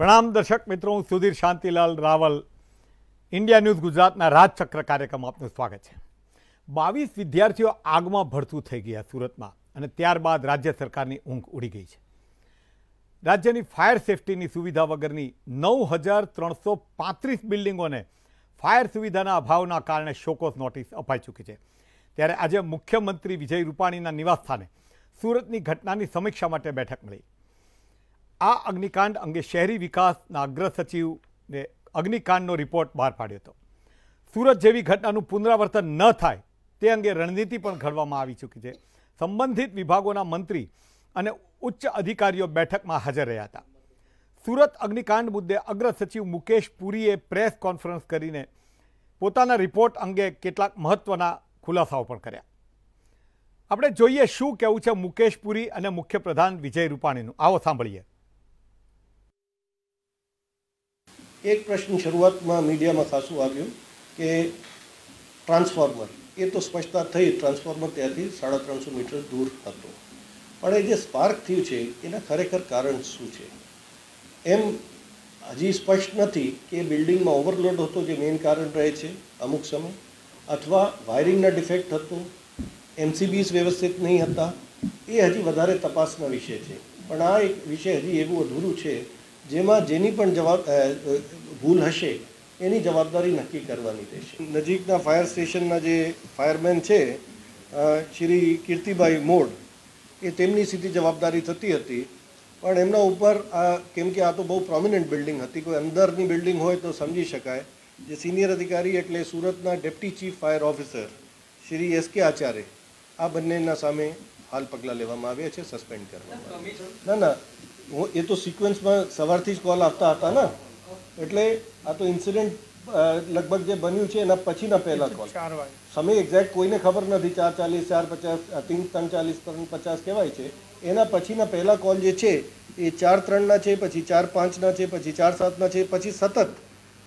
પ્રણામ દર્શક મિત્રો હું સુધીર શાંતિલાલ રાવલ ઇન્ડિયા ન્યૂઝ ગુજરાતના રાજચક્ર કાર્યક્રમ આપનું સ્વાગત છે બાવીસ વિદ્યાર્થીઓ આગમાં ભરતું થઈ ગયા સુરતમાં અને ત્યારબાદ રાજ્ય સરકારની ઊંઘ ઉડી ગઈ છે રાજ્યની ફાયર સેફટીની સુવિધા વગરની નવ હજાર ત્રણસો પાંત્રીસ બિલ્ડિંગોને ફાયર સુવિધાના અભાવના કારણે શોકોસ નોટિસ અપાઈ ચૂકી છે ત્યારે આજે મુખ્યમંત્રી વિજય રૂપાણીના નિવાસસ્થાને સુરતની ઘટનાની સમીક્ષા માટે બેઠક મળી આ અગ્નિકાંડ અંગે શહેરી વિકાસના અગ્ર સચિવને અગ્નિકાંડનો રિપોર્ટ બહાર પાડ્યો હતો સુરત જેવી ઘટનાનું પુનરાવર્તન ન થાય તે અંગે રણનીતિ પણ ઘડવામાં આવી ચૂકી છે સંબંધિત વિભાગોના મંત્રી અને ઉચ્ચ અધિકારીઓ બેઠકમાં હાજર રહ્યા હતા સુરત અગ્નિકાંડ મુદ્દે અગ્ર સચિવ મુકેશ પુરીએ પ્રેસ કોન્ફરન્સ કરીને પોતાના રિપોર્ટ અંગે કેટલાક મહત્ત્વના ખુલાસાઓ પણ કર્યા આપણે જોઈએ શું કહેવું છે મુકેશ પુરી અને મુખ્યપ્રધાન વિજય રૂપાણીનું આવો સાંભળીએ એક પ્રશ્ન શરૂઆતમાં મીડિયામાં ખાસું આવ્યું કે ટ્રાન્સફોર્મર એ તો સ્પષ્ટતા થઈ ટ્રાન્સફોર્મર ત્યાંથી સાડા ત્રણસો મીટર દૂર હતું પણ એ જે સ્પાર્ક થયું છે એના ખરેખર કારણ શું છે એમ હજી સ્પષ્ટ નથી કે બિલ્ડિંગમાં ઓવરલોડ હતો જે મેઇન કારણ રહે છે અમુક સમય અથવા વાયરિંગના ડિફેક્ટ હતો એમસીબીસ વ્યવસ્થિત નહીં હતા એ હજી વધારે તપાસના વિષય છે પણ આ એક વિષય હજી એવું અધૂરું છે જેમાં જેની પણ જવાબ ભૂલ હશે એની જવાબદારી નક્કી કરવાની રહેશે નજીકના ફાયર સ્ટેશનના જે ફાયરમેન છે શ્રી કીર્તિભાઈ મોડ એ તેમની સીધી જવાબદારી થતી હતી પણ એમના ઉપર આ કેમ કે આ તો બહુ પ્રોમિનન્ટ બિલ્ડિંગ હતી કોઈ અંદરની બિલ્ડિંગ હોય તો સમજી શકાય જે સિનિયર અધિકારી એટલે સુરતના deputy chief fire officer Shri S K Acharya આ બંનેના સામે હાલ પગલાં લેવામાં આવ્યા છે સસ્પેન્ડ કરવામાં ના ના હું એ તો સિક્વન્સમાં સવારથી જ કોલ આવતા હતા ને એટલે આ તો ઇન્સિડન્ટ લગભગ જે બન્યું છે એના પછીના પહેલા કોલ સમય એક્ઝેક્ટ કોઈને ખબર નથી ચાર ચાલીસ ચાર પચાસ તીન ત્રણ ચાલીસ ત્રણ પચાસ કહેવાય છે એના પછીના પહેલા કોલ જે છે એ ચાર ત્રણના છે પછી ચાર પાંચના છે પછી ચાર સાતના છે પછી સતત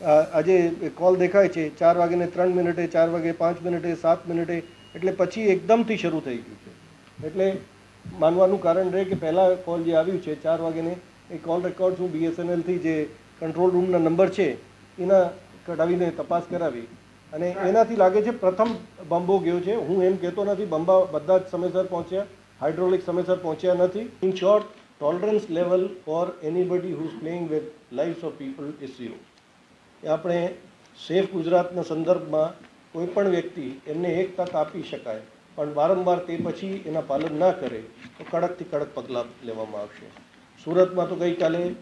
આજે કોલ દેખાય છે ચાર વાગ્યાને ત્રણ મિનિટે ચાર વાગે પાંચ મિનિટે સાત મિનિટે એટલે પછી એકદમથી શરૂ થઈ ગયું છે એટલે માનવાનું કારણ રહે કે પહેલાં કોલ જે આવ્યું છે ચાર વાગ્યાને એ કોલ રેકોર્ડ હું બીએસએનએલથી જે કંટ્રોલ રૂમના નંબર છે એના કઢાવીને તપાસ કરાવી અને એનાથી લાગે છે પ્રથમ બંબો ગયો છે હું એમ કહેતો નથી બંબા બધા જ સમયસર પહોંચ્યા હાઇડ્રોલિક સમયસર પહોંચ્યા નથી in short tolerance level for anybody who's playing with life of people is zero એ આપણે સેફ ગુજરાતના સંદર્ભમાં કોઈ પણ વ્યક્તિ એમને એક તક આપી શકાય પણ વારંવાર તે પછી એના પાલન ના કરે તો કડકથી કડક પગલાં લેવામાં આવશે સુરતમાં તો ગઈકાલે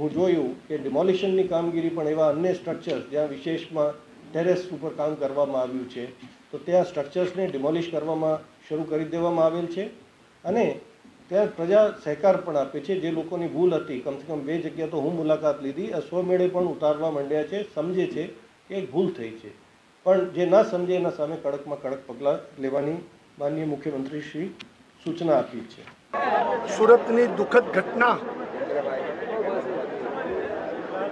હું જોયું કે ડિમોલિશનની કામગીરી પણ એવા અન્ય સ્ટ્રક્ચર્સ જ્યાં વિશેષમાં ટેરેસ ઉપર કામ કરવામાં આવ્યું છે તો ત્યાં સ્ટ્રક્ચર્સને ડિમોલિશ કરવામાં શરૂ કરી દેવામાં આવેલ છે અને ત્યાં પ્રજા સહકાર પણ આપે છે જે લોકોની ભૂલ હતી કમસે કમ બે જગ્યા તો હું મુલાકાત લીધી સ્વમેળે પણ ઉતારવા માંડ્યા છે સમજે છે કે ભૂલ થઈ છે પણ જે ના સમજે એના સામે કડકમાં કડક પગલાં લેવાની માનનીય મુખ્યમંત્રી શ્રી સૂચના આપી છે સુરતની દુઃખદ ઘટના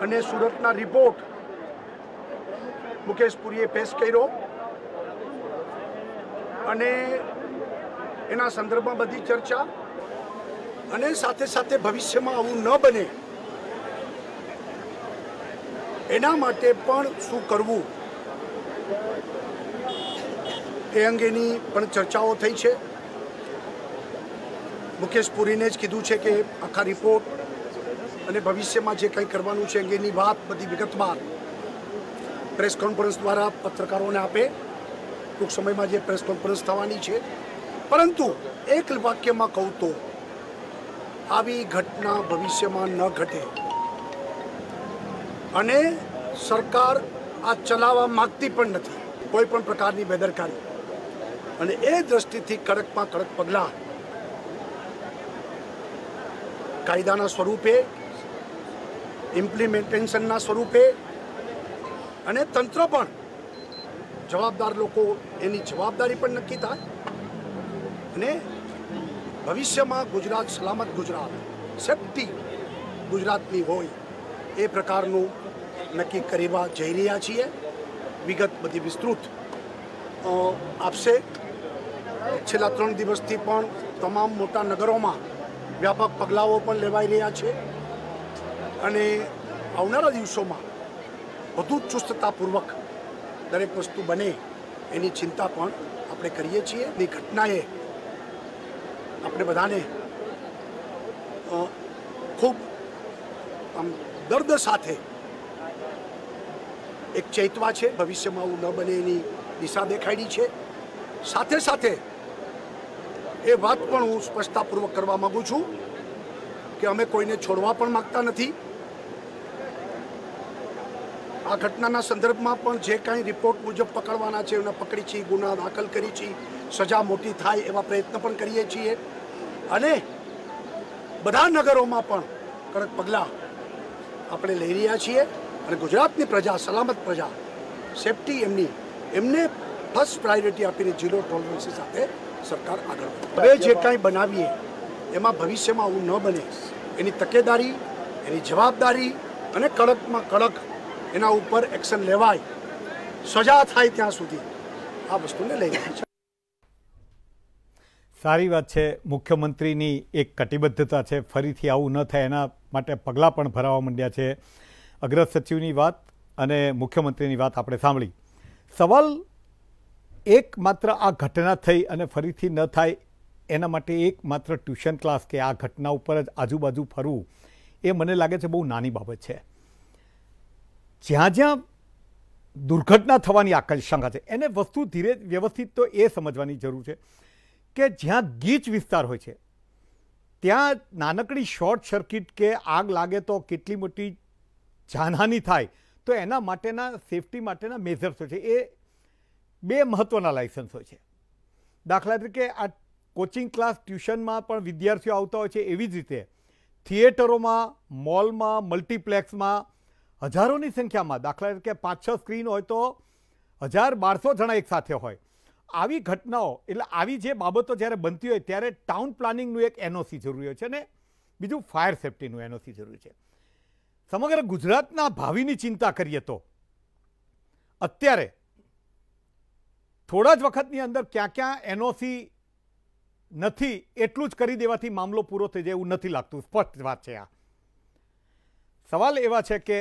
અને સુરતના રિપોર્ટ મુકેશ પુરીએ પેશ કર્યો અને એના સંદર્ભમાં બધી ચર્ચા અને સાથે સાથે ભવિષ્યમાં આવું ન બને એના માટે પણ શું કરવું એ અંગેની પણ ચર્ચાઓ થઈ છે મુકેશ પુરીને જ કીધું છે કે આખા રિપોર્ટ અને ભવિષ્યમાં જે કંઈ કરવાનું છે અંગેની વાત બધી વિગતમાં પ્રેસ કોન્ફરન્સ દ્વારા પત્રકારોને આપે ટૂંક સમયમાં જે પ્રેસ કોન્ફરન્સ થવાની છે પરંતુ એક વાક્યમાં કહું તો આવી ઘટના ભવિષ્યમાં ન ઘટે અને સરકાર આ ચલાવવા માગતી પણ નથી કોઈ પણ પ્રકારની બેદરકારી અને એ દ્રષ્ટિથી કડકમાં કડક પગલાં કાયદાના સ્વરૂપે ઇમ્પ્લિમેન્ટેશનના સ્વરૂપે અને તંત્ર પણ જવાબદાર લોકો એની જવાબદારી પણ નક્કી થાય અને ભવિષ્યમાં ગુજરાત સલામત ગુજરાત સેફટી ગુજરાતની હોય એ પ્રકારનું નક્કી કરવા જઈ રહ્યા છીએ વિગત બધી વિસ્તૃત આપશે છેલ્લા ત્રણ દિવસથી પણ તમામ મોટા નગરોમાં વ્યાપક પગલાઓ પણ લેવાઈ રહ્યા છે અને આવનારા દિવસોમાં વધુ ચુસ્તતાપૂર્વક દરેક વસ્તુ બને એની ચિંતા પણ આપણે કરીએ છીએ એ ઘટનાએ આપણે બધાને ખૂબ આમ દર્દ સાથે એક ચૈતવા છે ભવિષ્યમાં આવું ન બને એની દિશા દેખાડી છે સાથે સાથે એ વાત પણ હું સ્પષ્ટતાપૂર્વક કરવા માગું છું કે અમે કોઈને છોડવા પણ માગતા નથી આ ઘટનાના સંદર્ભમાં પણ જે કાંઈ રિપોર્ટ મુજબ પકડવાના છે એમને પકડી છીએ ગુના દાખલ કરી છીએ સજા મોટી થાય એવા પ્રયત્ન પણ કરીએ છીએ અને બધા નગરોમાં પણ કડક પગલાં આપણે લઈ રહ્યા છીએ અને ગુજરાતની પ્રજા સલામત પ્રજા સેફટી એમની એમને ફર્સ્ટ પ્રાયોરિટી આપીને ઝીરો ટોલરન્સ સાથે સરકાર આગળ હવે જે કાંઈ બનાવીએ એમાં ભવિષ્યમાં આવું ન બને એની તકેદારી એની જવાબદારી અને કડકમાં કડક એના ઉપર એક્શન લેવાય સજા થાય ત્યાં સુધી આ વસ્તુને લઈ છે સારી વાત છે મુખ્યમંત્રીની એક કટિબદ્ધતા છે ફરીથી આવું ન થાય એના માટે પગલાં પણ ભરાવા માંડ્યા છે અગ્રસચિવની વાત અને મુખ્યમંત્રીની વાત આપણે સાંભળી સવાલ એકમાત્ર આ ઘટના થઈ અને ફરીથી ન થાય એના માટે એકમાત્ર ટ્યુશન ક્લાસ કે આ ઘટના ઉપર જ આજુબાજુ ફરવું એ મને લાગે છે બહુ નાની બાબત છે જ્યાં જ્યાં દુર્ઘટના થવાની આશંકા છે એને વસ્તુ ધીરે વ્યવસ્થિત તો એ સમજવાની જરૂર છે કે જ્યાં ગીચ વિસ્તાર હોય છે ત્યાં નાનકડી શોર્ટ સર્કિટ કે આગ લાગે તો કેટલી મોટી જાનહાનિ થાય તો એના માટેના સેફટી માટેના મેઝર્સ હોય છે એ બે મહત્ત્વના હોય છે દાખલા તરીકે આ કોચિંગ ક્લાસ ટ્યુશનમાં પણ વિદ્યાર્થીઓ આવતા હોય છે એવી જ રીતે થિયેટરોમાં મોલમાં મલ્ટીપ્લેક્સમાં હજારોની સંખ્યામાં દાખલા તરીકે પાંચ છ સ્ક્રીન હોય તો હજાર બારસો જણા એકસાથે હોય આવી ઘટનાઓ એટલે આવી જે બાબતો જ્યારે બનતી હોય ત્યારે ટાઉન પ્લાનિંગનું એક એનઓસી જરૂરી હોય છે ને બીજું ફાયર સેફટીનું એનઓસી જરૂરી છે સમગ્ર ગુજરાતના ભાવિની ચિંતા કરીએ તો અત્યારે થોડા જ વખતની અંદર ક્યાં ક્યાં એનઓસી નથી એટલું જ કરી દેવાથી મામલો પૂરો થઈ જાય એવું નથી લાગતું સ્પષ્ટ વાત છે આ સવાલ એવા છે કે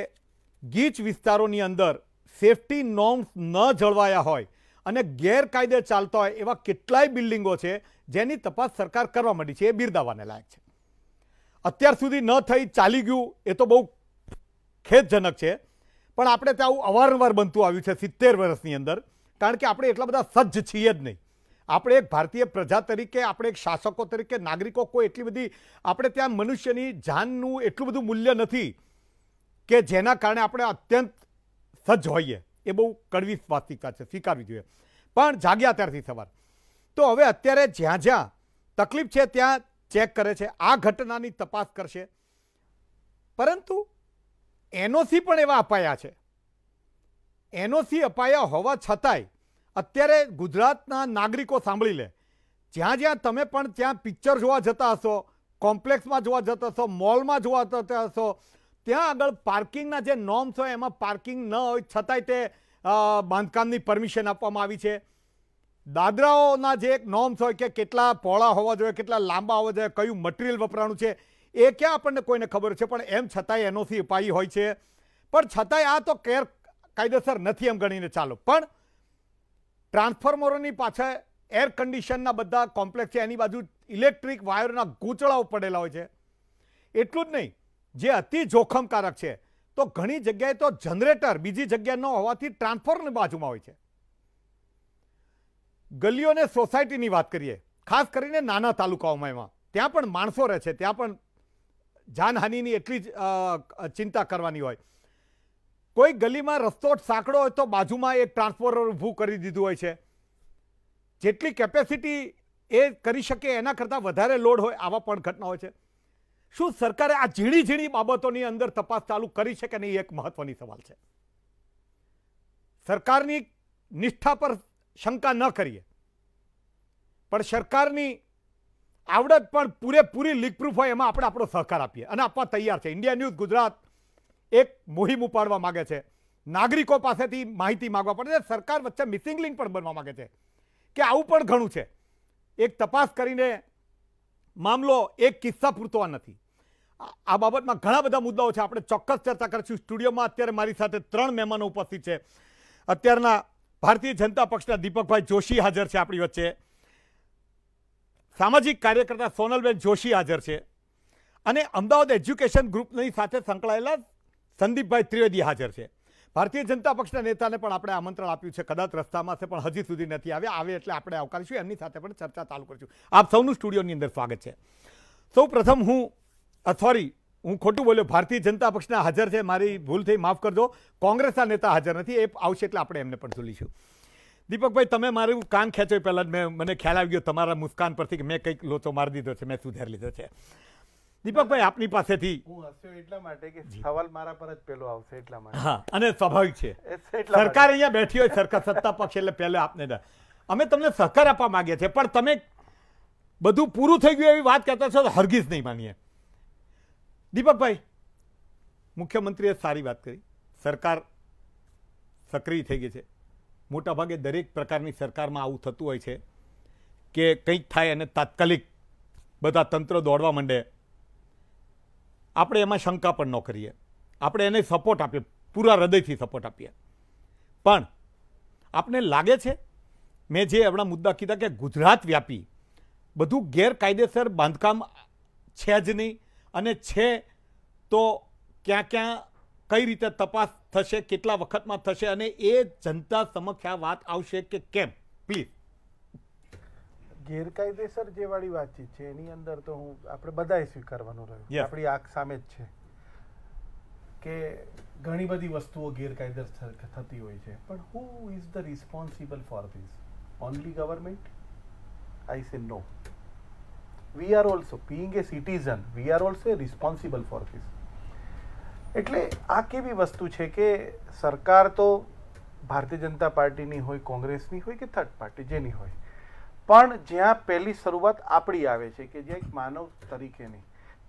ગીચ વિસ્તારોની અંદર સેફટી નોર્મ્સ ન જળવાયા હોય અને ગેરકાયદે ચાલતા હોય એવા કેટલાય બિલ્ડિંગો છે જેની તપાસ સરકાર કરવા માંડી છે એ બિરદાવાને લાયક છે અત્યાર સુધી ન થઈ ચાલી ગયું એ તો બહુ ખેદજનક છે પણ આપણે ત્યાં આવું અવારનવાર બનતું આવ્યું છે સિત્તેર વર્ષની અંદર કારણ કે આપણે એટલા બધા સજ્જ છીએ જ નહીં આપણે એક ભારતીય પ્રજા તરીકે આપણે એક શાસકો તરીકે નાગરિકો કોઈ એટલી બધી આપણે ત્યાં મનુષ્યની જાનનું એટલું બધું મૂલ્ય નથી કે જેના કારણે આપણે અત્યંત સજ્જ હોઈએ એ બહુ કડવી વાસ્તવિકતા છે સ્વીકારવી જોઈએ પણ જાગ્યા ત્યારથી સવાર તો હવે અત્યારે જ્યાં જ્યાં તકલીફ છે ત્યાં ચેક કરે છે આ ઘટનાની તપાસ કરશે પરંતુ એનઓસી પણ એવા અપાયા છે એનઓસી અપાયા હોવા છતાંય અત્યારે ગુજરાતના નાગરિકો સાંભળી લે જ્યાં જ્યાં તમે પણ ત્યાં પિક્ચર જોવા જતા હશો કોમ્પ્લેક્સમાં જોવા જતા હશો મોલમાં જોવા જતા હશો ત્યાં આગળ પાર્કિંગના જે નોર્મ્સ હોય એમાં પાર્કિંગ ન હોય છતાંય તે બાંધકામની પરમિશન આપવામાં આવી છે દાદરાઓના જે એક નોર્મ્સ હોય કે કેટલા પહોળા હોવા જોઈએ કેટલા લાંબા હોવા જોઈએ કયું મટીરિયલ વપરાવાનું છે એ ક્યાં આપણને કોઈને ખબર છે પણ એમ છતાંય એનઓસી અપાઈ હોય છે પણ છતાંય આ તો કેર કાયદેસર નથી એમ ગણીને ચાલો પણ ટ્રાન્સફોર્મરોની પાછળ એર કન્ડિશનના બધા કોમ્પ્લેક્સ છે એની બાજુ ઇલેક્ટ્રિક વાયરના ગૂંચળાઓ પડેલા હોય છે એટલું જ નહીં જે અતિ જોખમકારક છે તો ઘણી જગ્યાએ તો જનરેટર બીજી જગ્યા ન હોવાથી ટ્રાન્સફોર્મરની બાજુમાં હોય છે ગલીઓ અને સોસાયટીની વાત કરીએ ખાસ કરીને નાના તાલુકાઓમાં એમાં ત્યાં પણ માણસો રહે છે ત્યાં પણ જાનહાનિની એટલી જ ચિંતા કરવાની હોય કોઈ ગલીમાં રસ્તો સાંકડો હોય તો બાજુમાં એક ટ્રાન્સફોર્મર ઊભું કરી દીધું હોય છે જેટલી કેપેસિટી એ કરી શકે એના કરતાં વધારે લોડ હોય આવા પણ ઘટના હોય છે શું સરકારે આ ઝીણી ઝીણી બાબતોની અંદર તપાસ ચાલુ કરી છે કે નહીં એક મહત્વની સવાલ છે સરકારની નિષ્ઠા પર શંકા ન કરીએ પણ સરકારની આવડત પણ પૂરેપૂરી લીક પ્રૂફ હોય એમાં આપણે આપણો સહકાર આપીએ અને આપવા તૈયાર છે ઇન્ડિયા ન્યૂઝ ગુજરાત એક મોહિમ ઉપાડવા માગે છે નાગરિકો પાસેથી માહિતી માગવા પડે છે સરકાર વચ્ચે મિસિંગ લિંક પણ બનવા માગે છે કે આવું પણ ઘણું છે એક તપાસ કરીને મામલો એક કિસ્સા પૂરતો નથી આ બાબતમાં ઘણા બધા મુદ્દાઓ છે આપણે ચોક્કસ ચર્ચા કરીશું સ્ટુડિયોમાં અત્યારે મારી સાથે ત્રણ મહેમાનો ઉપસ્થિત છે અત્યારના ભારતીય જનતા પક્ષના દીપકભાઈ જોશી હાજર છે આપણી વચ્ચે સામાજિક કાર્યકર્તા સોનલબેન જોશી હાજર છે અને અમદાવાદ એજ્યુકેશન ગ્રુપની સાથે સંકળાયેલા સંદીપભાઈ ત્રિવેદી હાજર છે ભારતીય જનતા પક્ષના નેતાને પણ આપણે આમંત્રણ આપ્યું છે કદાચ રસ્તામાં છે પણ હજી સુધી નથી આવ્યા આવે એટલે આપણે આવકારીશું એમની સાથે પણ ચર્ચા ચાલુ કરીશું આપ સૌનું સ્ટુડિયોની અંદર સ્વાગત છે સૌ પ્રથમ હું સોરી હું ખોટું બોલ્યો ભારતીય જનતા પક્ષના હાજર છે મારી ભૂલ થઈ માફ કરજો કોંગ્રેસના નેતા હાજર નથી એ આવશે એટલે આપણે એમને પણ ઝૂલીશું દીપકભાઈ તમે મારું કાન ખેંચો પહેલાં મેં મને ખ્યાલ આવી ગયો તમારા મુસ્કાન પરથી કે મેં કંઈક લોચો મારી દીધો છે મેં સુધારી લીધો છે દીપકભાઈ આપની પાસેથી હું એટલા માટે કે સવાલ મારા પર જ પેલો આવશે એટલા માટે અને સ્વાભાવિક છે સરકાર અહીંયા બેઠી હોય સરકાર સત્તા પક્ષ એટલે પહેલા આપને અમે તમને સહકાર આપવા માંગીએ છીએ પણ તમે બધું પૂરું થઈ ગયું એવી વાત કરતા છો હરગીજ નહીં માનીએ દીપકભાઈ મુખ્યમંત્રીએ સારી વાત કરી સરકાર સક્રિય થઈ ગઈ છે મોટાભાગે દરેક પ્રકારની સરકારમાં આવું થતું હોય છે કે કંઈક થાય અને તાત્કાલિક બધા તંત્ર દોડવા માંડે આપણે એમાં શંકા પણ ન કરીએ આપણે એને સપોર્ટ આપીએ પૂરા હૃદયથી સપોર્ટ આપીએ પણ આપને લાગે છે મેં જે હમણાં મુદ્દા કીધા કે ગુજરાત વ્યાપી બધું ગેરકાયદેસર બાંધકામ છે જ નહીં અને છે તો ક્યાં ક્યાં કઈ રીતે તપાસ થશે કેટલા વખતમાં થશે અને એ જનતા સમક્ષ આ વાત આવશે કે કેમ પ્લીઝ ગેરકાયદેસર જે વાળી વાતચીત છે એની અંદર તો હું આપણે બધાએ સ્વીકારવાનું રહ્યું આપણી આંખ સામે જ છે કે ઘણી બધી વસ્તુઓ ગેરકાયદેસર થતી હોય છે પણ who is the responsible for this only government I say no we are also being a citizen we are also responsible for this એટલે આ કેવી વસ્તુ છે કે સરકાર તો ભારતીય જનતા પાર્ટીની હોય કોંગ્રેસની હોય કે થર્ડ પાર્ટી જેની હોય પણ જ્યાં પહેલી શરૂઆત આપણી આવે છે કે જે એક માનવ તરીકેની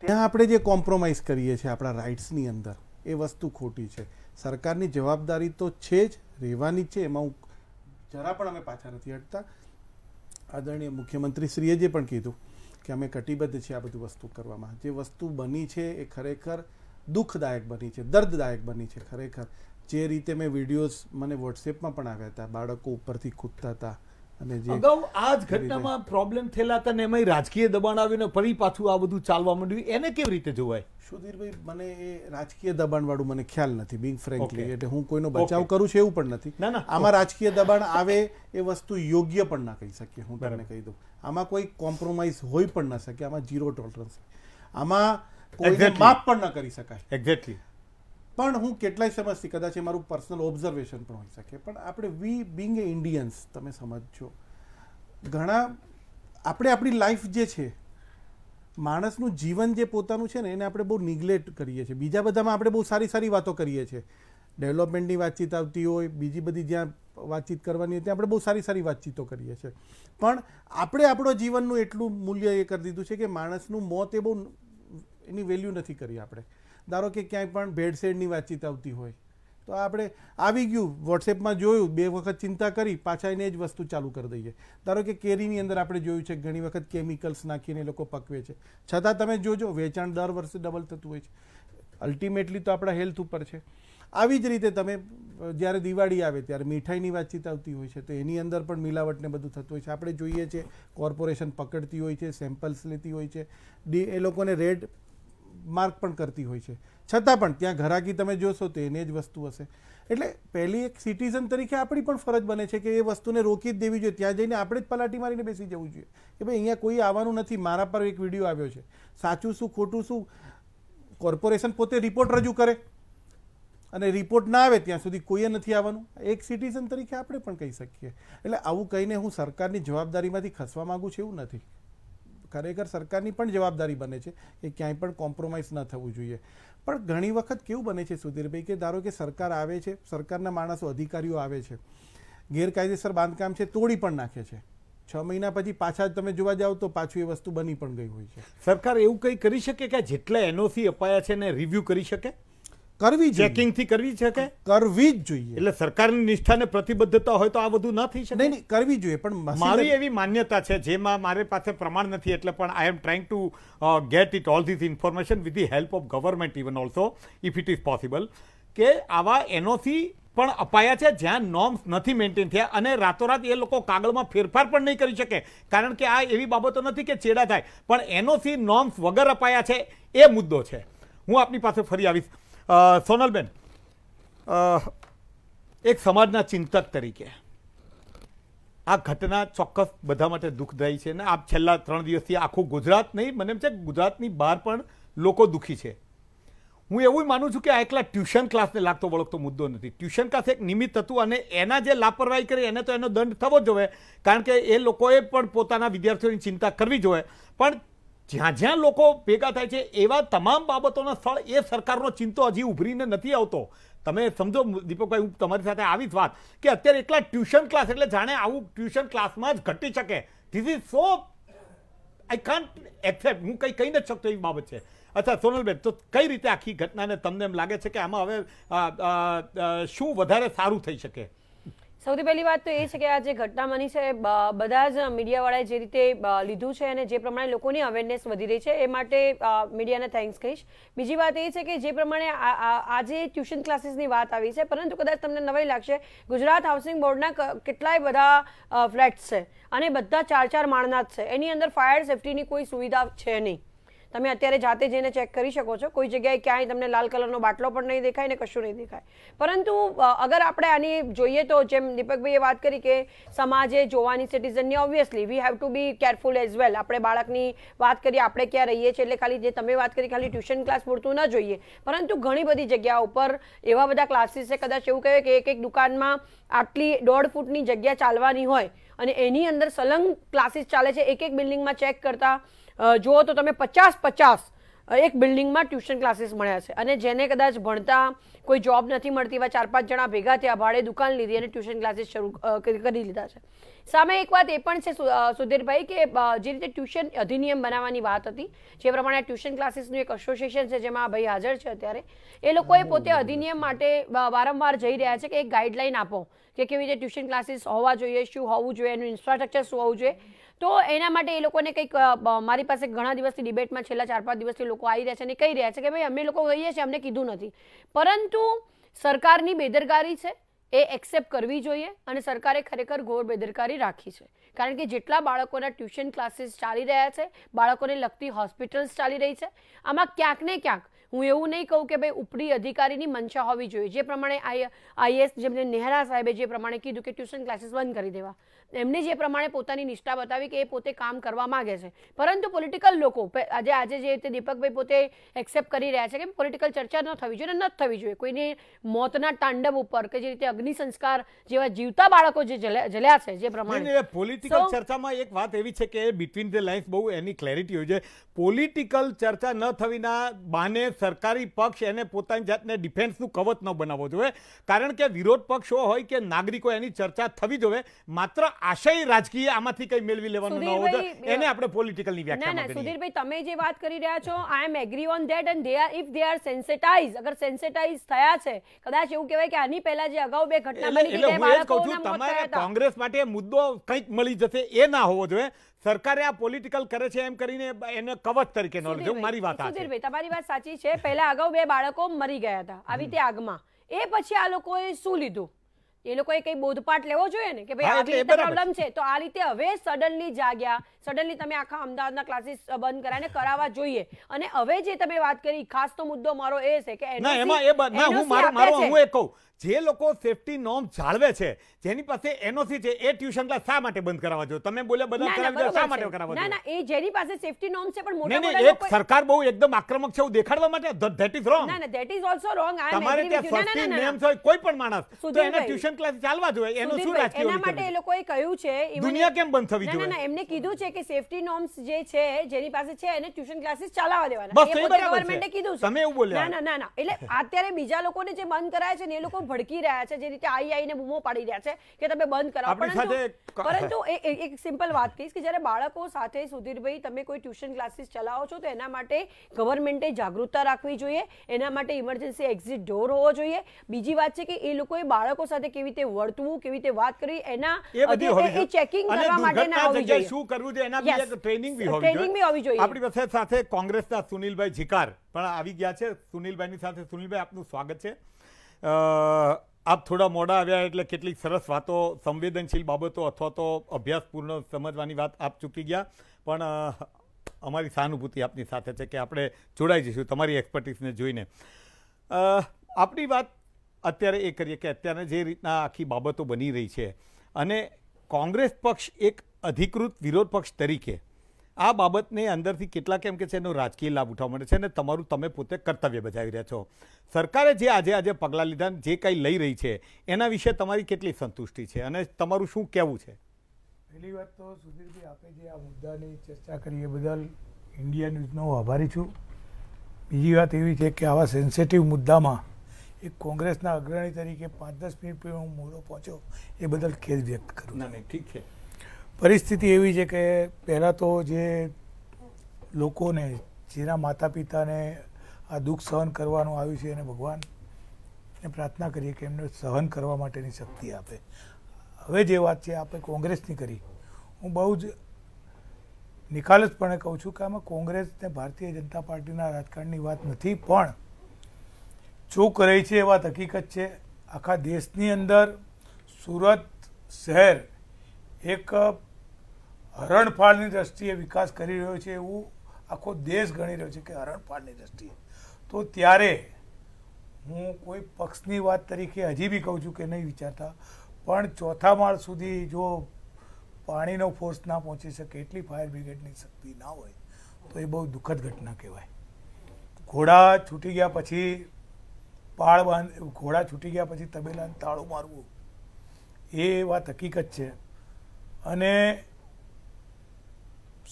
ત્યાં આપણે જે કોમ્પ્રોમાઇઝ કરીએ છીએ આપણા રાઇટ્સની અંદર એ વસ્તુ ખોટી છે સરકારની જવાબદારી તો છે જ રહેવાની છે એમાં હું જરા પણ અમે પાછા નથી હટતા આદરણીય મુખ્યમંત્રીશ્રીએ જે પણ કીધું કે અમે કટિબદ્ધ છીએ આ બધું વસ્તુ કરવામાં જે વસ્તુ બની છે એ ખરેખર દુઃખદાયક બની છે દર્દદાયક બની છે ખરેખર જે રીતે મેં વિડીયોઝ મને વોટ્સએપમાં પણ આવ્યા હતા બાળકો ઉપરથી કૂદતા હતા અને જે અગાઉ આ જ ઘટનામાં પ્રોબ્લેમ થયેલા હતા ને એમાં રાજકીય દબાણ આવ્યું ને ફરી પાછું આ બધું ચાલવા માંડ્યું એને કેવી રીતે જોવાય સુધીરભાઈ મને એ રાજકીય દબાણવાળું મને ખ્યાલ નથી બિંગ ફ્રેન્કલી એટલે હું કોઈનો બચાવ કરું છું એવું પણ નથી ના ના આમાં રાજકીય દબાણ આવે એ વસ્તુ યોગ્ય પણ ના કહી શકીએ હું તમને કહી દઉં આમાં કોઈ કોમ્પ્રોમાઇઝ હોય પણ ના શકે આમાં ઝીરો ટોલરન્સ આમાં કોઈને માફ પણ ના કરી શકાય એક્ઝેક્ટલી પણ હું કેટલાય સમજતી કદાચ એ મારું પર્સનલ ઓબ્ઝર્વેશન પણ હોઈ શકે પણ આપણે વી બિંગ એ ઇન્ડિયન્સ તમે સમજજો ઘણા આપણે આપણી લાઈફ જે છે માણસનું જીવન જે પોતાનું છે ને એને આપણે બહુ નિગ્લેક્ટ કરીએ છીએ બીજા બધામાં આપણે બહુ સારી સારી વાતો કરીએ છીએ ડેવલપમેન્ટની વાતચીત આવતી હોય બીજી બધી જ્યાં વાતચીત કરવાની હોય ત્યાં આપણે બહુ સારી સારી વાતચીતો કરીએ છીએ પણ આપણે આપણો જીવનનું એટલું મૂલ્ય એ કરી દીધું છે કે માણસનું મોત એ બહુ એની વેલ્યુ નથી કરી આપણે ધારો કે ક્યાંય પણ ભેળસેળની વાતચીત આવતી હોય તો આપણે આવી ગયું વોટ્સએપમાં જોયું બે વખત ચિંતા કરી પાછા એને જ વસ્તુ ચાલુ કરી દઈએ ધારો કે કેરીની અંદર આપણે જોયું છે ઘણી વખત કેમિકલ્સ નાખીને લોકો પકવે છે છતાં તમે જોજો વેચાણ દર વર્ષે ડબલ થતું હોય છે અલ્ટિમેટલી તો આપણા હેલ્થ ઉપર છે આવી જ રીતે તમે જ્યારે દિવાળી આવે ત્યારે મીઠાઈની વાતચીત આવતી હોય છે તો એની અંદર પણ મિલાવટને બધું થતું હોય છે આપણે જોઈએ છીએ કોર્પોરેશન પકડતી હોય છે સેમ્પલ્સ લેતી હોય છે એ લોકોને રેડ માર્ક પણ કરતી હોય છે છતાં પણ ત્યાં ઘરાકી તમે જોશો તો એને જ વસ્તુ હશે એટલે પહેલી એક સિટીઝન તરીકે આપણી પણ ફરજ બને છે કે એ વસ્તુને રોકી જ દેવી જોઈએ ત્યાં જઈને આપણે જ પલાટી મારીને બેસી જવું જોઈએ કે ભાઈ અહીંયા કોઈ આવવાનું નથી મારા પર એક વિડીયો આવ્યો છે સાચું શું ખોટું શું કોર્પોરેશન પોતે રિપોર્ટ રજૂ કરે અને રિપોર્ટ ના આવે ત્યાં સુધી કોઈએ નથી આવવાનું એક સિટીઝન તરીકે આપણે પણ કહી શકીએ એટલે આવું કહીને હું સરકારની જવાબદારીમાંથી ખસવા માગું છું એવું નથી ખરેખર સરકારની પણ જવાબદારી બને છે કે ક્યાંય પણ કોમ્પ્રોમાઇઝ ન થવું જોઈએ પણ ઘણી વખત કેવું બને છે સુધીરભાઈ કે ધારો કે સરકાર આવે છે સરકારના માણસો અધિકારીઓ આવે છે ગેરકાયદેસર બાંધકામ છે તોડી પણ નાખે છે છ મહિના પછી પાછા જ તમે જોવા જાઓ તો પાછું એ વસ્તુ બની પણ ગઈ હોય છે સરકાર એવું કંઈ કરી શકે કે જેટલા એનઓસી અપાયા છે એને રિવ્યૂ કરી શકે કરવી ચેકિંગથી કરવી છે કે કરવી જ જોઈએ એટલે સરકારની નિષ્ઠાને પ્રતિબદ્ધતા હોય તો આ બધું ના થઈ શકે નહીં નહીં કરવી જોઈએ પણ મારી એવી માન્યતા છે જેમાં મારી પાસે પ્રમાણ નથી એટલે પણ I am trying to get it all this information with the help of government even also if it is possible કે આવા એનઓસી પણ અપાયા છે જ્યાં નોર્મ્સ નથી મેન્ટેન થયા અને રાતોરાત એ લોકો કાગળમાં ફેરફાર પણ નહીં કરી શકે કારણ કે આ એવી બાબતો નથી કે ચેડા થાય પણ એનઓસી નોર્મ્સ વગર અપાયા છે એ મુદ્દો છે હું આપની પાસે ફરી આવીશ સોનલબેન એક સમાજના ચિંતક તરીકે આ ઘટના ચોક્કસ બધા માટે દુઃખદાયી છે અને આ છેલ્લા ત્રણ દિવસથી આખું ગુજરાત નહીં મને એમ છે ગુજરાતની બહાર પણ લોકો દુઃખી છે હું એવું માનું છું કે આ એકલા ટ્યુશન ક્લાસને લાગતો વળગતો મુદ્દો નથી ટ્યુશન ક્લાસ એક નિમિત્ત હતું અને એના જે લાપરવાહી કરી એને તો એનો દંડ થવો જોઈએ કારણ કે એ લોકોએ પણ પોતાના વિદ્યાર્થીઓની ચિંતા કરવી જોઈએ પણ જ્યાં જ્યાં લોકો ભેગા થાય છે એવા તમામ બાબતોના સ્થળ એ સરકારનો ચિંતો હજી ઉભરીને નથી આવતો તમે સમજો દીપકભાઈ હું તમારી સાથે આવી જ વાત કે અત્યારે એટલા ટ્યુશન ક્લાસ એટલે જાણે આવું ટ્યુશન ક્લાસમાં જ ઘટી શકે this is so I can't accept હું કંઈ કહી નથી શકતો એવી બાબત છે અચ્છા સોનલબેન તો કઈ રીતે આખી ઘટનાને તમને એમ લાગે છે કે આમાં હવે શું વધારે સારું થઈ શકે સૌથી પહેલી વાત તો એ છે કે આ જે ઘટના બની છે બધા જ મીડિયાવાળાએ જે રીતે લીધું છે અને જે પ્રમાણે લોકોની અવેરનેસ વધી રહી છે એ માટે મીડિયાને થેન્ક્સ કહીશ બીજી વાત એ છે કે જે પ્રમાણે આજે ટ્યુશન ક્લાસીસની વાત આવી છે પરંતુ કદાચ તમને નવાઈ લાગશે ગુજરાત હાઉસિંગ બોર્ડના કેટલાય બધા ફ્લેટ્સ છે અને બધા ચાર ચાર માળના જ છે એની અંદર ફાયર સેફટીની કોઈ સુવિધા છે નહીં તમે અત્યારે જાતે જઈને ચેક કરી શકો છો કોઈ જગ્યાએ ક્યાંય તમને લાલ કલરનો બાટલો પણ નહીં દેખાય ને કશું નહીં દેખાય પરંતુ અગર આપણે આની જોઈએ તો જેમ દીપકભાઈએ વાત કરી કે સમાજે જોવાની સિટીઝનની obviously we have to be careful as well આપણે બાળકની વાત કરીએ આપણે ક્યાં રહીએ છીએ એટલે ખાલી જે તમે વાત કરી ખાલી ટ્યુશન ક્લાસ પૂરતું ન જોઈએ પરંતુ ઘણી બધી જગ્યાઓ ઉપર એવા બધા ક્લાસીસ છે કદાચ એવું કહેવાય કે એક એક દુકાનમાં આટલી દોઢ ફૂટની જગ્યા ચાલવાની હોય અને એની અંદર સલંગ ક્લાસીસ ચાલે છે એક એક બિલ્ડિંગમાં ચેક કરતા જુઓ તો તમે પચાસ પચાસ એક બિલ્ડિંગમાં ટ્યુશન ક્લાસીસ મળ્યા છે અને જેને કદાચ ભણતા કોઈ જોબ નથી મળતી એવા ચાર પાંચ જણા ભેગા થયા ભાડે દુકાન લીધી અને ટ્યુશન ક્લાસીસ શરૂ કરી લીધા છે સામે એક વાત એ પણ છે સુધીરભાઈ કે જે રીતે ટ્યુશન અધિનિયમ બનાવવાની વાત હતી જે પ્રમાણે ટ્યુશન ક્લાસીસનું એક એસોસિએશન છે જેમાં ભાઈ હાજર છે અત્યારે એ લોકોએ પોતે અધિનિયમ માટે વારંવાર જઈ રહ્યા છે કે એક ગાઈડલાઈન આપો કે કેવી રીતે ટ્યુશન ક્લાસીસ હોવા જોઈએ શું હોવું જોઈએ એનું ઇન્ફ્રાસ્ટ્રક્ચર શું હોવું જોઈએ તો એના માટે એ લોકોને કંઈક મારી પાસે ઘણા દિવસથી ડિબેટમાં છેલ્લા ચાર પાંચ દિવસથી લોકો આવી રહ્યા છે અને કહી રહ્યા છે કે ભાઈ અમે લોકો કહીએ છીએ અમને કીધું નથી પરંતુ સરકારની બેદરકારી છે એ એક્સેપ્ટ કરવી જોઈએ અને સરકારે ખરેખર ઘોર બેદરકારી રાખી છે કારણ કે જેટલા બાળકોના ટ્યુશન ક્લાસીસ ચાલી રહ્યા છે બાળકોને લગતી હોસ્પિટલ્સ ચાલી રહી છે આમાં ક્યાંક ને ક્યાંક હું એવું નહીં કહું કે ભાઈ ઉપરી અધિકારીની મંશા હોવી જોઈએ જે પ્રમાણે આઈએસ જેમને નેહરા સાહેબે જે પ્રમાણે કીધું કે ટ્યુશન ક્લાસીસ બંધ કરી દેવા એમને જે પ્રમાણે પોતાની નિષ્ઠા બતાવી કે એ પોતે કામ કરવા માગે છે પરંતુ પોલિટિકલ લોકો આજે આજે જે રીતે દીપકભાઈ પોતે એક્સેપ્ટ કરી રહ્યા છે કે પોલિટિકલ ચર્ચા ન થવી જોઈએ ન થવી જોઈએ કોઈની મોતના તાંડવ ઉપર કે જે રીતે અગ્નિ સંસ્કાર જેવા જીવતા બાળકો જે જલ્યા છે જે પ્રમાણે પોલિટિકલ ચર્ચામાં એક વાત એવી છે કે બિટવીન ધ લાઈફ બહુ એની ક્લેરિટી હોય છે પોલિટિકલ ચર્ચા ન થવીના બાને સરકારી પક્ષ એને પોતાની જાતને ડિફેન્સનું કવચ ન બનાવવો જોઈએ કારણ કે વિરોધ પક્ષ હોય કે નાગરિકો એની ચર્ચા થવી જોઈએ માત્ર આશય રાજકીય આમાંથી કઈ મેળવી લેવાનું ન હોવું એને આપણે પોલિટિકલની વ્યાખ્યા ના ના સુધીરભાઈ તમે જે વાત કરી રહ્યા છો I am agree on that and they are if they are sensitize અગર સેન્સિટાઇઝ થયા છે કદાચ એવું કહેવાય કે આની પહેલા જે અગાઉ બે ઘટના બની એટલે હું એ કહું છું તમારે કોંગ્રેસ માટે મુદ્દો કંઈક મળી જશે એ ના હોવો જોઈએ સરકારે આ પોલિટિકલ કરે છે એમ કરીને એને કવચ તરીકે ન મારી વાત સુધીરભાઈ તમારી વાત સાચી છે પહેલા અગાઉ બે બાળકો મરી ગયા હતા આવી રીતે આગમાં એ પછી આ લોકોએ શું લીધું એ લોકોએ કઈ બોધપાઠ લેવો જોઈએ ને કે ભાઈ આવી પ્રોબ્લેમ છે તો આ રીતે હવે સડનલી જાગ્યા સડનલી તમે આખા અમદાવાદના ક્લાસીસ બંધ કરાવીને કરાવવા જોઈએ અને હવે જે તમે વાત કરી ખાસ તો મુદ્દો મારો એ છે કે એમાં હું એ કહું જે લોકો સેફટી નોર્મ જાળવે છે જેની પાસે એનઓસી છે એ ટ્યુશન ક્લાસ શા માટે બંધ કરાવવા જોઈએ તમે બોલે બધા કરાવવા જોઈએ શા માટે કરાવવા ના ના એ જેની પાસે સેફટી નોર્મ છે પણ મોટા મોટા લોકો સરકાર બહુ એકદમ આક્રમક છે એવું દેખાડવા માટે ધેટ ઇઝ રોંગ ના ના that is also wrong I am તમારે ત્યાં સેફટી નિયમ હોય કોઈ પણ માણસ તો એના ટ્યુશન ક્લાસ ચાલવા જોઈએ એનો શું રાજકીય એના માટે એ લોકોએ કહ્યું છે દુનિયા કેમ બંધ થવી જોઈએ ના ના એમને કીધું છે છે કે સેફટી નોર્મ્સ જે છે જેની પાસે છે એને ટ્યુશન ક્લાસીસ ચલાવવા દેવાના એ ગવર્નમેન્ટે કીધું છે તમે એવું બોલ્યા ના ના ના એટલે અત્યારે બીજા લોકોને જે બંધ કરાય છે ને એ લોકો ભડકી રહ્યા છે જે રીતે આઈ આઈને બૂમો પાડી રહ્યા છે કે તમે બંધ કરાવો પરંતુ પરંતુ એક સિમ્પલ વાત કહીશ કે જ્યારે બાળકો સાથે સુધીરભાઈ તમે કોઈ ટ્યુશન ક્લાસીસ ચલાવો છો તો એના માટે ગવર્મેન્ટે જાગૃતતા રાખવી જોઈએ એના માટે ઇમરજન્સી એક્ઝિટ ડોર હોવો જોઈએ બીજી વાત છે કે એ લોકોએ બાળકો સાથે કેવી રીતે વર્તવું કેવી રીતે વાત કરવી એના એ ચેકિંગ કરવા માટે ના હોવી જોઈએ શું કરવું એના બીજા એક ટ્રેનિંગ બી હોવી ટ્રેનિંગ બી જોઈએ આપણી પાસે સાથે કોંગ્રેસના સુનિલભાઈ જીકાર પણ આવી ગયા છે સુનિલભાઈની સાથે સુનિલભાઈ આપનું સ્વાગત છે આપ થોડા મોડા આવ્યા એટલે કેટલીક સરસ વાતો સંવેદનશીલ બાબતો અથવા તો અભ્યાસપૂર્ણ સમજવાની વાત આપ ચૂકી ગયા પણ અમારી સહાનુભૂતિ આપની સાથે છે કે આપણે જોડાઈ જઈશું તમારી એક્સપર્ટિસને જોઈને આપણી વાત અત્યારે એ કરીએ કે અત્યારે જે રીતના આખી બાબતો બની રહી છે અને કોંગ્રેસ પક્ષ એક અધિકૃત વિરોધ પક્ષ તરીકે આ બાબતને અંદરથી કેટલાક એમ કે છે એનો રાજકીય લાભ ઉઠાવવા મળે છે અને તમારું તમે પોતે કર્તવ્ય બજાવી રહ્યા છો સરકારે જે આજે આજે પગલાં લીધા જે કાંઈ લઈ રહી છે એના વિશે તમારી કેટલી સંતુષ્ટિ છે અને તમારું શું કહેવું છે પહેલી વાત તો સુધીરભાઈ આપણે જે આ મુદ્દાની ચર્ચા કરી એ બદલ ઇન્ડિયા ન્યૂઝનો આભારી છું બીજી વાત એવી છે કે આવા સેન્સેટિવ મુદ્દામાં એક કોંગ્રેસના અગ્રણી તરીકે પાંચ દસ મિનિટ હું મોડો પહોંચ્યો એ બદલ ખેદ વ્યક્ત કરું ના ઠીક છે પરિસ્થિતિ એવી છે કે પહેલાં તો જે લોકોને જેના માતા પિતાને આ દુઃખ સહન કરવાનું આવ્યું છે એને ભગવાનને પ્રાર્થના કરીએ કે એમને સહન કરવા માટેની શક્તિ આપે હવે જે વાત છે આપણે કોંગ્રેસની કરી હું બહુ જ નિખાલસપણે કહું છું કે આમાં કોંગ્રેસ ને ભારતીય જનતા પાર્ટીના રાજકારણની વાત નથી પણ જો કરે છે એ વાત હકીકત છે આખા દેશની અંદર સુરત શહેર એક હરણફાળની દ્રષ્ટિએ વિકાસ કરી રહ્યો છે એવું આખો દેશ ગણી રહ્યો છે કે હરણફાળની દ્રષ્ટિએ તો ત્યારે હું કોઈ પક્ષની વાત તરીકે હજી બી કહું છું કે નહીં વિચારતા પણ ચોથા માળ સુધી જો પાણીનો ફોર્સ ના પહોંચી શકે એટલી ફાયર બ્રિગેડની શક્તિ ના હોય તો એ બહુ દુઃખદ ઘટના કહેવાય ઘોડા છૂટી ગયા પછી પાળ બાંધ ઘોડા છૂટી ગયા પછી તબેલાને તાળું મારવું એ વાત હકીકત છે અને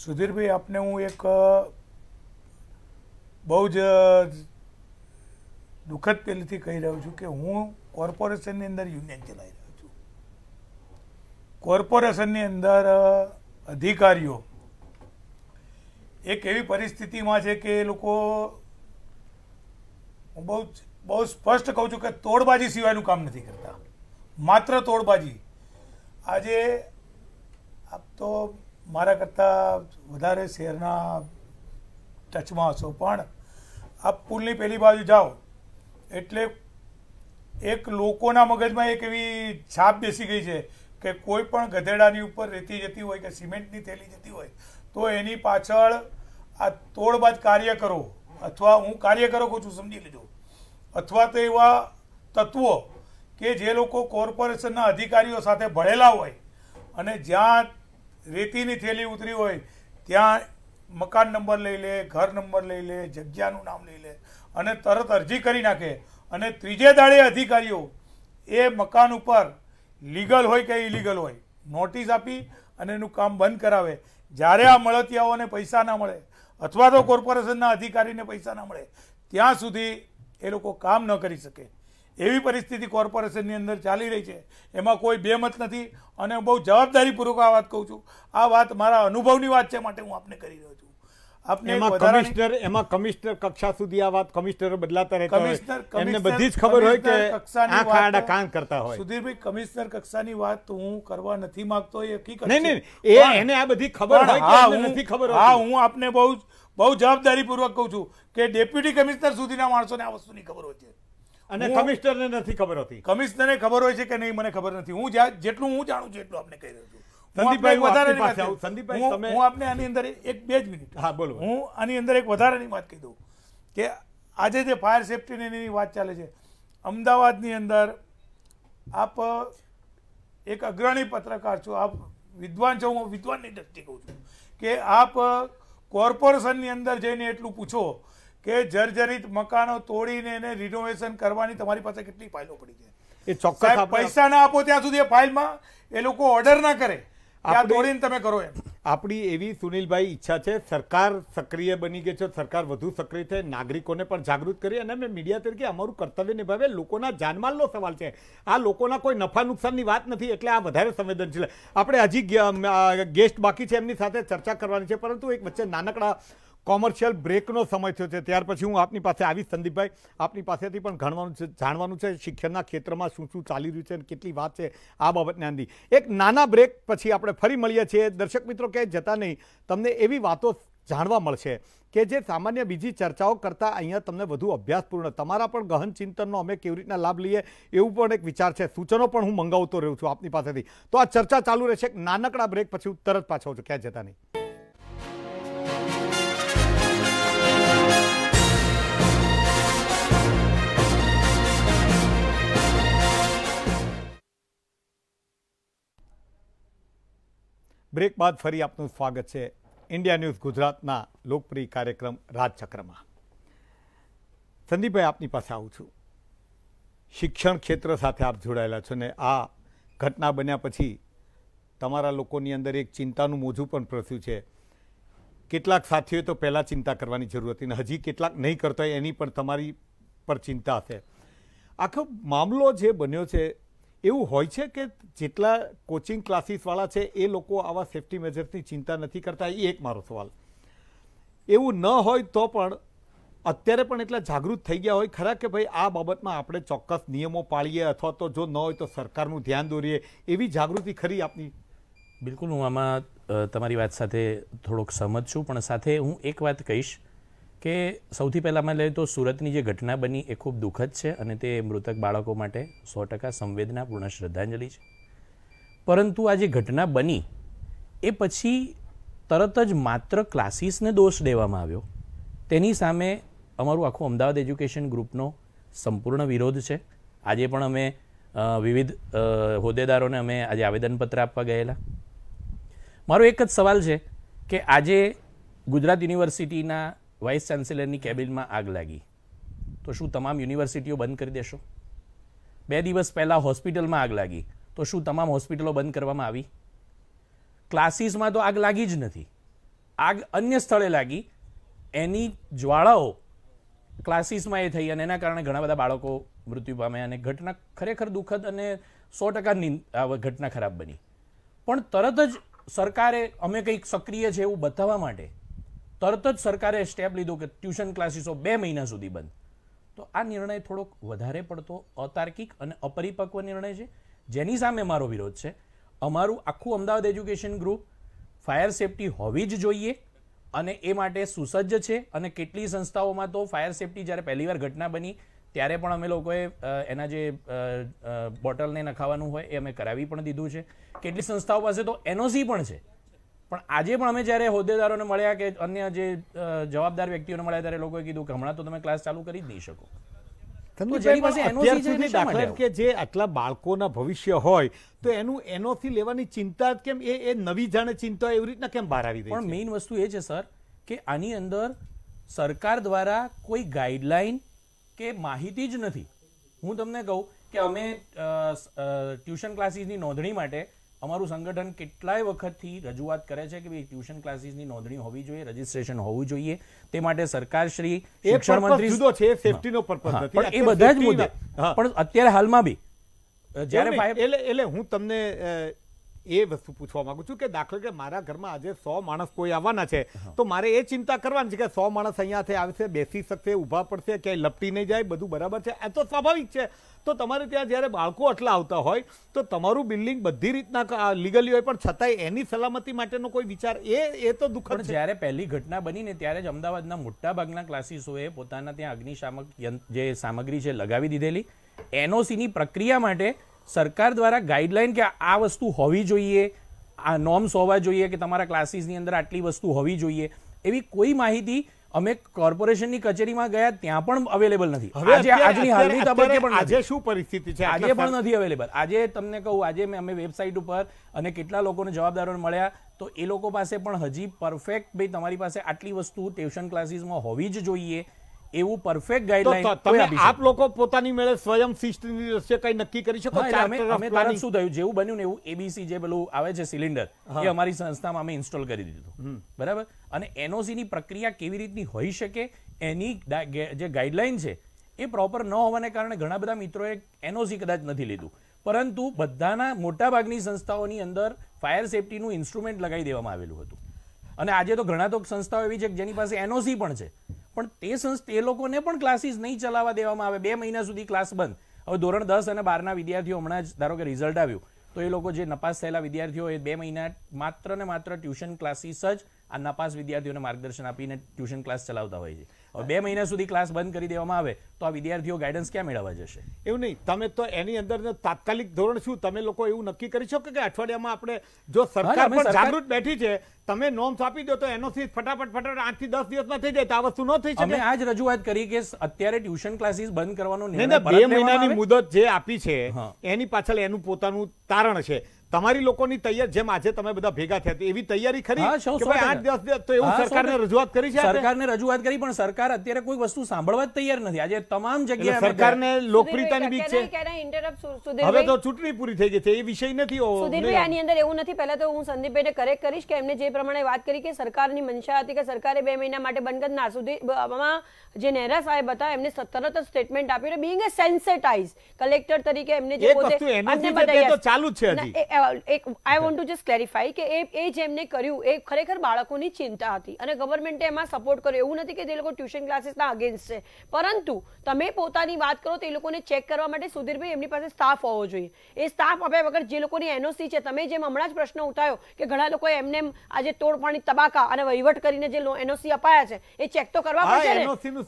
સુધીરભાઈ આપને હું એક બહુ જ દુઃખદ પેલીથી કહી રહ્યો છું કે હું કોર્પોરેશનની અંદર યુનિયન ચલાવી રહ્યો છું કોર્પોરેશનની અંદર અધિકારીઓ એક એવી પરિસ્થિતિમાં છે કે એ લોકો હું બહુ બહુ સ્પષ્ટ કહું છું કે તોડબાજી સિવાયનું કામ નથી કરતા માત્ર તોડબાજી આજે આપ તો મારા કરતાં વધારે શહેરના ટચમાં હશો પણ આ પુલની પહેલી બાજુ જાઓ એટલે એક લોકોના મગજમાં એક એવી છાપ બેસી ગઈ છે કે કોઈ પણ ગધેડાની ઉપર રેતી જતી હોય કે સિમેન્ટની થેલી જતી હોય તો એની પાછળ આ તોડબાદ કાર્ય કરો અથવા હું કાર્ય કરો કહું છું સમજી લેજો અથવા તો એવા તત્વો કે જે લોકો કોર્પોરેશનના અધિકારીઓ સાથે ભળેલા હોય અને જ્યાં રેતીની થેલી ઉતરી હોય ત્યાં મકાન નંબર લઈ લે ઘર નંબર લઈ લે જગ્યાનું નામ લઈ લે અને તરત અરજી કરી નાખે અને ત્રીજે દાડે અધિકારીઓ એ મકાન ઉપર લીગલ હોય કે ઇલીગલ હોય નોટિસ આપી અને એનું કામ બંધ કરાવે જ્યારે આ મળતિયાઓને પૈસા ના મળે અથવા તો કોર્પોરેશનના અધિકારીને પૈસા ના મળે ત્યાં સુધી એ લોકો કામ ન કરી શકે એવી પરિસ્થિતિ કોર્પોરેશનની અંદર ચાલી રહી છે એમાં કોઈ બેમત નથી અને બહુ જવાબદારીપૂર્વક આ વાત કહું છું આ વાત મારા અનુભવની વાત છે માટે હું આપને કરી રહ્યો છું આપને એમાં કમિશનર એમાં કમિશનર કક્ષા સુધી આ વાત કમિશનર બદલાતા રહેતા કમિશનર એમને બધી જ ખબર હોય કે આંખ આડા કાન કરતા હોય સુધીરભાઈ કમિશનર કક્ષાની વાત હું કરવા નથી માંગતો એ હકીકત નહીં નહીં એ એને આ બધી ખબર હોય કે નથી ખબર હા હું આપને બહુ બહુ જવાબદારીપૂર્વક કહું છું કે ડેપ્યુટી કમિશનર સુધીના માણસોને આ વસ્તુની ખબર હોય છે અને કમિશનરને નથી ખબર હોતી કમિશનરને ખબર હોય છે કે નહીં મને ખબર નથી હું જેટલું હું જાણું છું એટલું આપને કહી રહ્યો છું વધારે સંદીપભાઈ તમે આપને આની અંદર એક બે જ મિનિટ હા બોલો હું આની અંદર એક વધારાની વાત કહી કે આજે જે ફાયર સેફટીની એની વાત ચાલે છે અમદાવાદની અંદર આપ એક અગ્રણી પત્રકાર છો આપ વિદ્વાન છો હું વિદ્વાનની દ્રષ્ટિ કહું છું કે આપ કોર્પોરેશનની અંદર જઈને એટલું પૂછો કે જર્જરિત મકાનો તોડીને એને રિનોવેશન કરવાની તમારી પાસે કેટલી ફાઇલો પડી છે એ ચોક્કસ પૈસા ના આપો ત્યાં સુધી ફાઇલમાં એ લોકો ઓર્ડર ના કરે દોડીને તમે કરો એમ આપણી એવી સુનિલભાઈ ઈચ્છા છે સરકાર સક્રિય બની ગઈ છે સરકાર વધુ સક્રિય છે નાગરિકોને પણ જાગૃત કરી અને અમે મીડિયા તરીકે અમારું કર્તવ્ય નિભાવે લોકોના જાનમાલનો સવાલ છે આ લોકોના કોઈ નફા નુકસાનની વાત નથી એટલે આ વધારે સંવેદનશીલ આપણે હજી ગેસ્ટ બાકી છે એમની સાથે ચર્ચા કરવાની છે પરંતુ એક વચ્ચે નાનકડા કોમર્શિયલ બ્રેકનો સમય થયો છે ત્યાર પછી હું આપની પાસે આવીશ સંદીપભાઈ આપની પાસેથી પણ ઘણવાનું જાણવાનું છે શિક્ષણના ક્ષેત્રમાં શું શું ચાલી રહ્યું છે અને કેટલી વાત છે આ બાબતને અંદી એક નાના બ્રેક પછી આપણે ફરી મળીએ છીએ દર્શક મિત્રો ક્યાંય જતા નહીં તમને એવી વાતો જાણવા મળશે કે જે સામાન્ય બીજી ચર્ચાઓ કરતાં અહીંયા તમને વધુ અભ્યાસપૂર્ણ તમારા પણ ગહન ચિંતનનો અમે કેવી રીતના લાભ લઈએ એવું પણ એક વિચાર છે સૂચનો પણ હું મંગાવતો રહું છું આપની પાસેથી તો આ ચર્ચા ચાલુ રહેશે એક નાનકડા બ્રેક પછી હું તરત પાછો છું ક્યાં જતા નહીં બ્રેક બાદ ફરી આપનું સ્વાગત છે ઇન્ડિયા ન્યૂઝ ગુજરાતના લોકપ્રિય કાર્યક્રમ રાજચક્રમાં સંદીપભાઈ આપની પાસે આવું છું શિક્ષણ ક્ષેત્ર સાથે આપ જોડાયેલા છો ને આ ઘટના બન્યા પછી તમારા લોકોની અંદર એક ચિંતાનું મોજું પણ પ્રસ્યું છે કેટલાક સાથીઓએ તો પહેલાં ચિંતા કરવાની જરૂર હતી ને હજી કેટલાક નહીં કરતા એની પણ તમારી પર ચિંતા છે આખો મામલો જે બન્યો છે એવું હોય છે કે જેટલા કોચિંગ ક્લાસીસવાળા છે એ લોકો આવા સેફ્ટી મેજર્સની ચિંતા નથી કરતા એ એક મારો સવાલ એવું ન હોય તો પણ અત્યારે પણ એટલા જાગૃત થઈ ગયા હોય ખરા કે ભાઈ આ બાબતમાં આપણે ચોક્કસ નિયમો પાળીએ અથવા તો જો ન હોય તો સરકારનું ધ્યાન દોરીએ એવી જાગૃતિ ખરી આપની બિલકુલ હું આમાં તમારી વાત સાથે થોડોક સહમત છું પણ સાથે હું એક વાત કહીશ કે સૌથી પહેલાં અમે લઈએ તો સુરતની જે ઘટના બની એ ખૂબ દુઃખદ છે અને તે મૃતક બાળકો માટે સો ટકા સંવેદનાપૂર્ણ શ્રદ્ધાંજલિ છે પરંતુ આ જે ઘટના બની એ પછી તરત જ માત્ર ક્લાસીસને દોષ દેવામાં આવ્યો તેની સામે અમારું આખું અમદાવાદ એજ્યુકેશન ગ્રુપનો સંપૂર્ણ વિરોધ છે આજે પણ અમે વિવિધ હોદ્દેદારોને અમે આજે આવેદનપત્ર આપવા ગયેલા મારો એક જ સવાલ છે કે આજે ગુજરાત યુનિવર્સિટીના વાઇસ ચાન્સેલરની કેબિનમાં આગ લાગી તો શું તમામ યુનિવર્સિટીઓ બંધ કરી દેશો બે દિવસ પહેલાં હોસ્પિટલમાં આગ લાગી તો શું તમામ હોસ્પિટલો બંધ કરવામાં આવી ક્લાસીસમાં તો આગ લાગી જ નથી આગ અન્ય સ્થળે લાગી એની જ્વાળાઓ ક્લાસીસમાં એ થઈ અને એના કારણે ઘણા બધા બાળકો મૃત્યુ પામ્યા અને ઘટના ખરેખર દુઃખદ અને સો ટકા ઘટના ખરાબ બની પણ તરત જ સરકારે અમે કંઈક સક્રિય છે એવું બતાવવા માટે તરત જ સરકારે સ્ટેપ લીધો કે ટ્યુશન ક્લાસીસો બે મહિના સુધી બંધ તો આ નિર્ણય થોડોક વધારે પડતો અતાર્કિક અને અપરિપક્વ નિર્ણય છે જેની સામે મારો વિરોધ છે અમારું આખું Ahmedabad education group fire safety હોવી જ જોઈએ અને એ માટે સુસજ્જ છે અને કેટલી સંસ્થાઓમાં તો ફાયર સેફટી જ્યારે પહેલીવાર ઘટના બની ત્યારે પણ અમે લોકોએ એના જે બોટલને નખાવાનું હોય એ અમે કરાવી પણ દીધું છે કેટલી સંસ્થાઓ પાસે તો એનઓસી પણ છે પણ આજે પણ અમે જ્યારે હોદ્દેદારોને મળ્યા કે અન્ય જે જવાબદાર વ્યક્તિઓને મળ્યા ત્યારે લોકોએ કીધું કે હમણાં તો તમે ક્લાસ ચાલુ કરી જ નહીં શકો કે જે આટલા બાળકોના ભવિષ્ય હોય તો એનું એનોથી લેવાની ચિંતા કેમ એ એ નવી જાણે ચિંતા એવી રીતના કેમ બહાર આવી પણ મેઇન વસ્તુ એ છે સર કે આની અંદર સરકાર દ્વારા કોઈ ગાઈડલાઈન કે માહિતી જ નથી હું તમને કહું કે અમે ટ્યુશન ક્લાસીસની નોંધણી માટે અમારું સંગઠન કેટલાય વખતથી રજૂઆત કરે છે કે ભાઈ ટ્યુશન ક્લાસીસની નોંધણી હોવી જોઈએ રજીસ્ટ્રેશન હોવું જોઈએ તે માટે સરકાર શ્રી શિક્ષણ મંત્રી જુદો છે સેફટીનો પર્પઝ નથી પણ એ બધા જ મુદ્દા પણ અત્યારે હાલમાં બી જ્યારે એટલે એટલે હું તમને એ વસ્તુ પૂછવા માંગુ છું કે દાખલા કે મારા ઘરમાં આજે સો માણસ કોઈ આવવાના છે તો મારે એ ચિંતા કરવાની છે કે સો માણસ અહીંયાથી આવશે બેસી શકશે ઊભા પડશે ક્યાંય લપટી નહીં જાય બધું બરાબર છે એ તો સ્વાભાવિક છે તો તમારે ત્યાં જ્યારે બાળકો આટલા આવતા હોય તો તમારું બિલ્ડિંગ બધી રીતના લીગલી હોય પણ છતાંય એની સલામતી માટેનો કોઈ વિચાર એ એ તો દુઃખદ જ્યારે પહેલી ઘટના બની ને ત્યારે જ અમદાવાદના મોટાભાગના ક્લાસીસોએ પોતાના ત્યાં અગ્નિશામક જે સામગ્રી છે લગાવી દીધેલી એનઓસીની પ્રક્રિયા માટે સરકાર દ્વારા ગાઈડલાઇન કે આ વસ્તુ હોવી જોઈએ આ નોર્મ્સ હોવા જોઈએ કે તમારા ક્લાસીસની અંદર આટલી વસ્તુ હોવી જોઈએ એવી કોઈ માહિતી અમે કોર્પોરેશનની કચેરીમાં ગયા ત્યાં પણ અવેલેબલ નથી આજે આજની હાલની તબક્કે પણ આજે શું પરિસ્થિતિ છે આજે પણ નથી અવેલેબલ આજે તમને કહું આજે મેં અમે વેબસાઇટ ઉપર અને કેટલા લોકોને જવાબદારોને મળ્યા તો એ લોકો પાસે પણ હજી પરફેક્ટ ભાઈ તમારી પાસે આટલી વસ્તુ ટ્યુશન ક્લાસીસમાં હોવી જ જોઈએ એવું પરફેક્ટ ગાઈડલાઈન આપ લોકો પોતાની મેળે સ્વયં શિસ્તની દ્રશ્ય કઈ નક્કી કરી શકો અમે શું થયું જેવું બન્યું ને એવું એબીસી જે પેલું આવે છે સિલિન્ડર એ અમારી સંસ્થામાં અમે ઇન્સ્ટોલ કરી દીધું બરાબર અને એનઓસીની પ્રક્રિયા કેવી રીતની હોઈ શકે એની જે ગાઈડલાઈન છે એ પ્રોપર ન હોવાને કારણે ઘણા બધા મિત્રોએ એનઓસી કદાચ નથી લીધું પરંતુ બધાના મોટાભાગની સંસ્થાઓની અંદર ફાયર સેફટીનું ઇન્સ્ટ્રુમેન્ટ લગાવી દેવામાં આવેલું હતું અને આજે તો ઘણા તો સંસ્થાઓ એવી છે જેની પાસે એનઓસી પણ છે પણ તે સંસ્થા એ લોકોને પણ ક્લાસીસ નહીં ચલાવવા દેવામાં આવે બે મહિના સુધી ક્લાસ બંધ હવે ધોરણ દસ અને બારના વિદ્યાર્થીઓ હમણાં જ ધારો કે રિઝલ્ટ આવ્યું તો એ લોકો જે નપાસ થયેલા વિદ્યાર્થીઓ એ બે મહિના માત્ર ને માત્ર ટ્યુશન ક્લાસીસ જ આ નપાસ વિદ્યાર્થીઓને માર્ગદર્શન આપીને ટ્યુશન ક્લાસ ચલાવતા હોય છે બે મહિના સુધી ક્લાસ બંધ કરી દેવામાં આવે તો આ વિદ્યાર્થીઓ ગાઈડન્સ ક્યાં મેળવવા જશે એવું નહીં તમે તો એની અંદર તાત્કાલિક ધોરણ શું તમે લોકો એવું નક્કી કરી શકો કે અઠવાડિયામાં આપણે જો સરકાર પણ જાગૃત બેઠી છે તમે નોમ્સ આપી દો તો એનઓસી ફટાફટ ફટાફટ આઠ થી દસ દિવસમાં થઈ જાય તો આ વસ્તુ ન થઈ શકે આજ રજૂઆત કરી કે અત્યારે ટ્યુશન ક્લાસીસ બંધ કરવાનો બે મહિનાની મુદત જે આપી છે એની પાછળ એનું પોતાનું તારણ છે તમારી લોકોની તૈયાર જેમ આજે તમે બધા ભેગા થયા એવી તૈયારી ખરી આઠ દસ તો એવું સરકારને રજૂઆત કરી છે સરકારને રજૂઆત કરી પણ સરકાર અત્યારે કોઈ વસ્તુ સાંભળવા જ તૈયાર નથી આજે તમામ જગ્યાએ સરકારને લોકપ્રિયતાની બીક છે હવે તો ચૂંટણી પૂરી થઈ ગઈ છે એ વિષય નથી સુધીરભાઈ આની અંદર એવું નથી પહેલા તો હું સંદીપભાઈને કરેક્ટ કરીશ કે એમને જે પ્રમાણે વાત કરી કે સરકારની મંશા હતી કે સરકારે બે મહિના માટે બંધ ના સુધી જે નેહરા સાહેબ હતા એમને તરત જ સ્ટેટમેન્ટ આપ્યું બીંગ સેન્સેટાઇઝ કલેક્ટર તરીકે એમને જે પોતે ચાલુ છે એક I want to just clarify કે એ એ જેમને કર્યું એ ખરેખર બાળકોની ચિંતા હતી અને ગવર્મેન્ટે એમાં સપોર્ટ કર્યો એવું નથી કે તે લોકો ટ્યુશન ક્લાસીસના અગેન્સ્ટ છે પરંતુ તમે પોતાની વાત કરો તે લોકોને ચેક કરવા માટે સુધીરભાઈ એમની પાસે સ્ટાફ હોવો જોઈએ એ સ્ટાફ આપ્યા વગર જે લોકોની એનઓસી છે તમે જેમ હમણાં જ પ્રશ્ન ઉઠાયો કે ઘણા લોકોએ એમને આજે તોડપાણી તબાકા અને વહીવટ કરીને જે એનઓસી અપાયા છે એ ચેક તો કરવા પડશે ને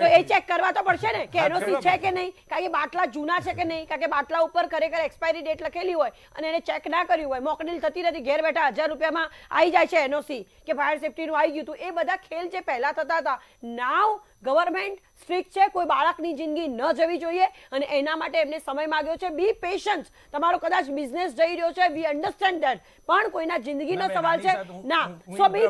તો એ ચેક કરવા તો પડશે ને કે એનઓસી છે કે નહીં કારણ કે બાટલા જૂના છે કે નહીં કારણ કે બાટલા ઉપર ખરેખર એક્સપાયરી ડેટ લખેલી હોય અને એણે ચેક ના કર્યું હોય મોકડીલ થતી નથી ઘેર બેઠા હજાર રૂપિયામાં આવી જાય છે એનઓસી કે ફાયર સેફટીનું આવી ગયું હતું એ બધા ખેલ જે પહેલાં થતા હતા નાવ ગવર્મેન્ટ સ્ટ્રિક્ટ છે કોઈ બાળકની જિંદગી ન જવી જોઈએ અને એના માટે એમને સમય માગ્યો છે બી પેશન્સ તમારો કદાચ બિઝનેસ જઈ રહ્યો છે વી અન્ડરસ્ટેન્ડ ધેટ પણ કોઈના જિંદગીનો સવાલ છે ના સો બી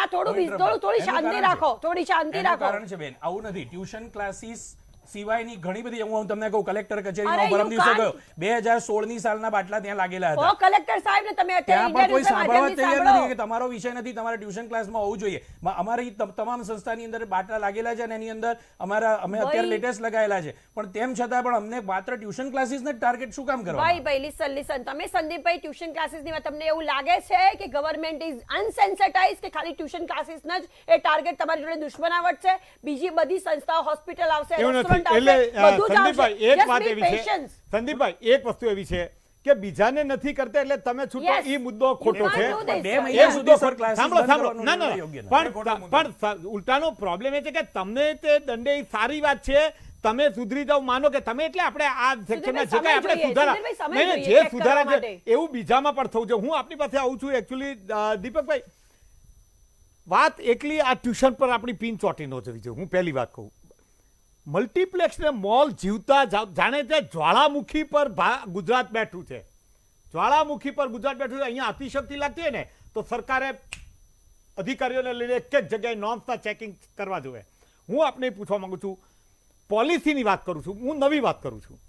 ના થોડું થોડી શાંતિ રાખો થોડી શાંતિ રાખો કારણ છે બેન આવું નથી ટ્યુશન ક્લાસીસ સિવાયની ઘણી બધી હું તમને કહું કલેક્ટર કચેરીમાં પરમ દિવસે ગયો બે હજાર સોળ સાલના બાટલા ત્યાં લાગેલા હતા કલેક્ટર સાહેબ ને તમે ત્યાં પણ કોઈ સાંભળવા તૈયાર નથી કે તમારો વિષય નથી તમારે ટ્યુશન ક્લાસમાં હોવું જોઈએ અમારી તમામ સંસ્થાની અંદર બાટલા લાગેલા છે અને એની અંદર અમારા અમે અત્યારે લેટેસ્ટ લગાયેલા છે પણ તેમ છતાં પણ અમને માત્ર ટ્યુશન ક્લાસીસ ને ટાર્ગેટ શું કામ કરવા ભાઈ ભાઈ લિસન લિસન તમે સંદીપભાઈ ટ્યુશન ક્લાસીસ ની તમને એવું લાગે છે કે ગવર્મેન્ટ ઇઝ અનસેન્સેટાઇઝ કે ખાલી ટ્યુશન ક્લાસીસ જ એ ટાર્ગેટ તમારી જોડે દુશ્મનાવટ છે બીજી બધી સંસ્થાઓ હોસ્પિટલ આવશે બીજાને નથી કરતા એટલે તમે છૂટો એ મુદ્દો ખોટો છે પણ ઉલટાનો પ્રોબ્લેમ એ છે કે તમને તે દંડે સારી વાત છે તમે સુધરી જાવ માનો કે તમે એટલે આપણે આ સેક્શનમાં જે કઈ આપણે સુધારા નહીં જે સુધારા છે એવું બીજામાં પણ થવું છે હું આપણી પાસે આવું છું એકચ્યુઅલી દીપકભાઈ વાત એકલી આ ટ્યુશન પર આપણી પિન ચોટી નો જવી જોઈએ હું પહેલી વાત કહું મલ્ટીપ્લેક્સને મોલ જીવતા જાણે તે જ્વાળામુખી પર ગુજરાત બેઠું છે જ્વાળામુખી પર ગુજરાત બેઠું છે અહીંયા અતિશક્તિ લાગતી હોય ને તો સરકારે અધિકારીઓને લઈને એક જ જગ્યાએ નોર્મ્સના ચેકિંગ કરવા જોઈએ હું આપને પૂછવા માંગુ છું પોલિસીની વાત કરું છું હું નવી વાત કરું છું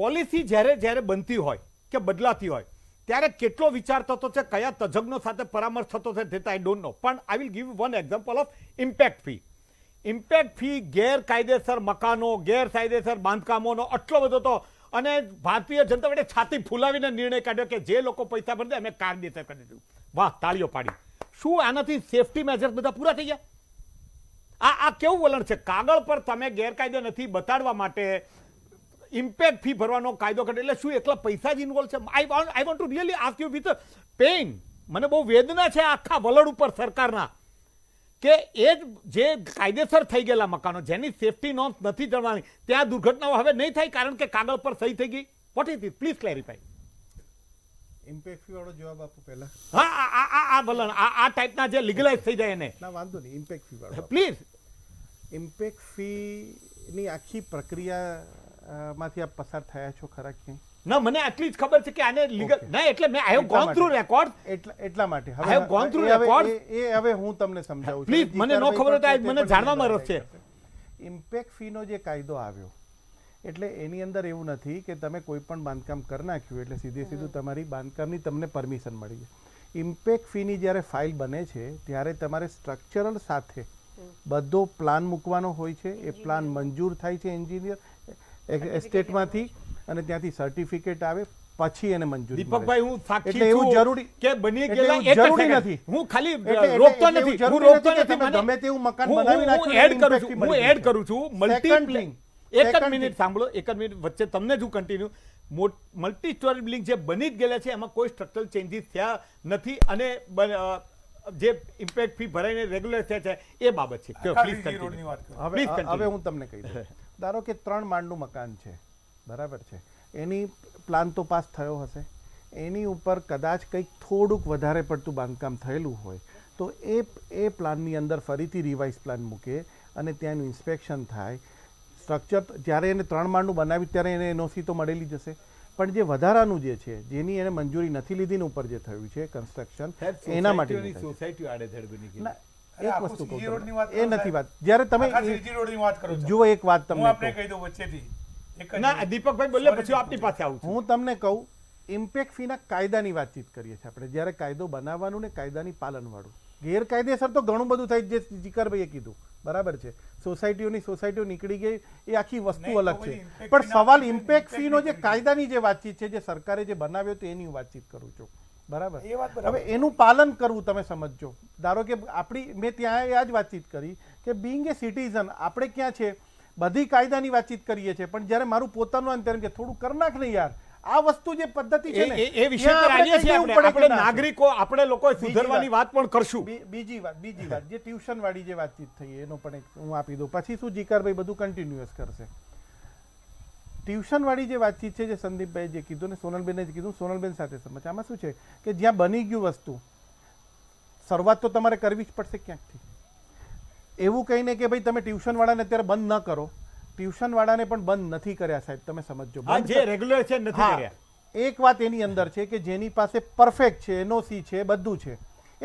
પોલિસી જ્યારે જ્યારે બનતી હોય કે બદલાતી હોય ત્યારે કેટલો વિચાર થતો છે કયા તજજ્ઞો સાથે પરામર્શ થતો છે તે આઈ ડોન્ટ નો પણ I will give one example of impact fee impact fee ગેરકાયદેસર મકાનો ગેરકાયદેસર બાંધકામોનો આટલો બધો તો અને ભારતીય જનતા પાર્ટીએ છાતી ફૂલાવીને નિર્ણય કાઢ્યો કે જે લોકો પૈસા ભરી દે અમે કાયદેસર કરી દીધું વાહ તાળીઓ પાડી શું આનાથી સેફટી મેજર્સ બધા પૂરા થઈ ગયા આ આ કેવું વલણ છે કાગળ પર તમે ગેરકાયદે નથી બતાડવા માટે ઇમ્પેક્ટ ફી ભરવાનો કાયદો કરે એટલે શું એકલા પૈસા જ ઇન્વોલ્વ છે I want I want to really ask you with pain મને બહુ વેદના છે આખા વલણ ઉપર સરકારના કે એ જ જે કાયદેસર થઈ ગયેલા મકાનો જેની સેફટી નોંધ નથી જણાવવાની ત્યાં દુર્ઘટનાઓ હવે નહીં થાય કારણ કે કાગળ પર સહી થઈ ગઈ what is it please clarify impact વાળો જવાબ આપો પહેલા હા આ આ આ ભલન આ આ ટાઈપના જે લીગલાઇઝ થઈ જાય એને ના વાંધો નહીં ઇમ્પેક્ટ ફી વાળો પ્લીઝ ઇમ્પેક્ટ ફી ની આખી પ્રક્રિયા માંથી આપ પસાર થયા છો ખરા કે ના મને આટલી જ ખબર છે કે આને લીગલ ના એટલે મેં I have gone through record એટલા માટે હવે I have gone through record એ હવે હું તમને સમજાવું છું પ્લીઝ મને નો ખબર હોય મને જાણવામાં રસ છે ઇમ્પેક્ટ ફીનો જે કાયદો આવ્યો એટલે એની અંદર એવું નથી કે તમે કોઈ પણ બાંધકામ કરી નાખ્યું એટલે સીધે સીધું તમારી બાંધકામની તમને પરમિશન મળી જાય ઇમ્પેક્ટ ફીની જ્યારે ફાઇલ બને છે ત્યારે તમારે સ્ટ્રક્ચરલ સાથે બધો પ્લાન મૂકવાનો હોય છે એ પ્લાન મંજૂર થાય છે એન્જિનિયર એસ્ટેટમાંથી અને ત્યાંથી સર્ટિફિકેટ આવે પછી એને મંજૂરી દીપકભાઈ હું સાક્ષી છું જરૂરી કે બની ગયેલા જરૂરી નથી હું ખાલી રોકતો નથી હું રોકતો નથી ગમે તેવું મકાન બનાવી નાખ્યું એડ કરું છું હું એડ કરું છું મલ્ટીપ્લિંગ એક જ મિનિટ સાંભળો એક જ મિનિટ વચ્ચે તમને જ હું કન્ટિન્યુ મલ્ટી સ્ટોરી બિલ્ડિંગ જે બની જ ગયેલા છે એમાં કોઈ સ્ટ્રક્ચરલ ચેન્જીસ થયા નથી અને જે ઇમ્પેક્ટ ફી ભરાઈને રેગ્યુલર થયા છે એ બાબત છે પ્લીઝ હવે હું તમને કહી દઉં ધારો કે ત્રણ માંડનું મકાન છે બરાબર છે એની પ્લાન તો પાસ થયો હશે એની ઉપર કદાચ કંઈક થોડુંક વધારે પડતું બાંધકામ થયેલું હોય તો એ એ પ્લાનની અંદર ફરીથી રિવાઇઝ પ્લાન મૂકે અને ત્યાંનું ઇન્સ્પેક્શન થાય સ્ટ્રક્ચર જ્યારે એને ત્રણ માંડનું બનાવ્યું ત્યારે એને એનઓસી તો મળેલી જશે પણ જે વધારાનું જે છે જેની એને મંજૂરી નથી લીધીને ઉપર જે થયું છે કન્સ્ટ્રક્શન એના માટે સોસાયટી આડેધડ બની એક વસ્તુ કહું એ નથી વાત જ્યારે તમે સીજી રોડની વાત કરો જુઓ એક વાત તમને હું આપને કહી દઉં વચ્ચેથી ના દીપકભાઈ બોલે પછી આપની પાસે આવું હું તમને કહું ઇમ્પેક્ટ ફીના કાયદાની વાતચીત કરીએ છીએ આપણે જ્યારે કાયદો બનાવવાનું ને કાયદાની પાલનવાળું ગેરકાયદેસર તો ઘણું બધું થાય જે જીકરભાઈએ કીધું બરાબર છે સોસાયટીઓની સોસાયટીઓ નીકળી ગઈ એ આખી વસ્તુ અલગ છે પણ સવાલ ઇમ્પેક્ટ ફીનો જે કાયદાની જે વાતચીત છે જે સરકારે જે બનાવ્યો તો એની હું વાતચીત કરું છું બરાબર હવે એનું પાલન કરવું તમે સમજજો ધારો કે આપણી મેં ત્યાં આ જ વાતચીત કરી કે બિંગ એ સિટીઝન આપણે ક્યાં છે બધી કાયદાની વાતચીત કરીએ છીએ પણ જ્યારે મારું પોતાનું અંતર કે થોડું કર નાખ ને યાર આ વસ્તુ જે પદ્ધતિ છે ને એ વિશે આપણે નાગરિકો આપણે લોકો સુધરવાની વાત પણ કરશું બીજી વાત બીજી વાત જે ટ્યુશન વાળી જે વાતચીત થઈ એનો પણ એક હું આપી દઉં પછી શું જીકરભાઈ બધું કન્ટિન્યુઅસ કરશે ટ્યુશનવાળી જે વાતચીત છે જે સંદીપભાઈ જે કીધું ને સોનલબેને જે કીધું સોનલબેન સાથે સમજ આમાં શું છે કે જ્યાં બની ગયું વસ્તુ શરૂઆત તો તમારે કરવી જ પડશે ક્યાંકથી એવું કહીને કે ભાઈ તમે ટ્યુશનવાળાને અત્યારે બંધ ન કરો ટ્યુશનવાળાને પણ બંધ નથી કર્યા સાહેબ તમે સમજો જે રેગ્યુલર છે નથી કર્યા એક વાત એની અંદર છે કે જેની પાસે પરફેક્ટ છે એનઓસી છે બધું છે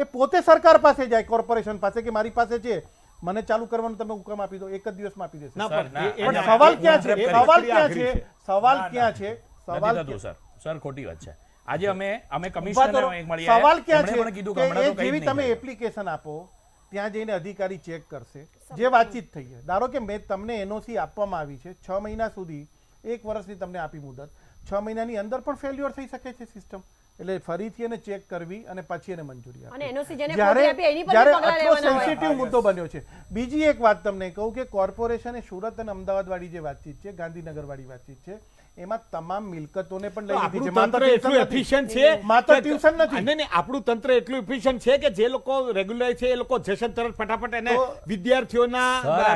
એ પોતે સરકાર પાસે જાય કોર્પોરેશન પાસે કે મારી પાસે છે મને ચાલુ કરવાનું તમે હુકમ આપી દો એક જ દિવસમાં આપી દેશે પણ સવાલ ક્યાં છે સવાલ ક્યાં છે સવાલ ક્યાં છે સવાલ સર સર ખોટી વાત છે આજે અમે અમે કમિશનર એક મળ્યા સવાલ ક્યાં છે કીધું કે હમણાં તો જેવી તમે એપ્લિકેશન આપો ત્યાં જઈને અધિકારી ચેક કરશે જે વાતચીત થઈ છે ધારો કે મેં તમને એનઓસી આપવામાં આવી છે છ મહિના સુધી એક વર્ષની તમને આપી મુદત છ મહિનાની અંદર પણ ફેલ્યોર થઈ શકે છે સિસ્ટમ એટલે ફરીથી એને ચેક કરવી અને પછી એને મંજૂરી આપવી સેન્સિટિવ મુદ્દો બન્યો છે બીજી એક વાત તમને કહું કે કોર્પોરેશને સુરત અને અમદાવાદ વાળી જે વાતચીત છે ગાંધીનગર વાળી વાતચીત છે એમાં તમામ મિલકતોને પણ લઈ લીધી છે માત્ર એટલું એફિશિયન્ટ છે માત્ર ટ્યુશન નથી નહીં આપણું તંત્ર એટલું એફિશિયન્ટ છે કે જે લોકો રેગ્યુલર છે એ લોકો જેશન તરફ ફટાફટ એને વિદ્યાર્થીઓના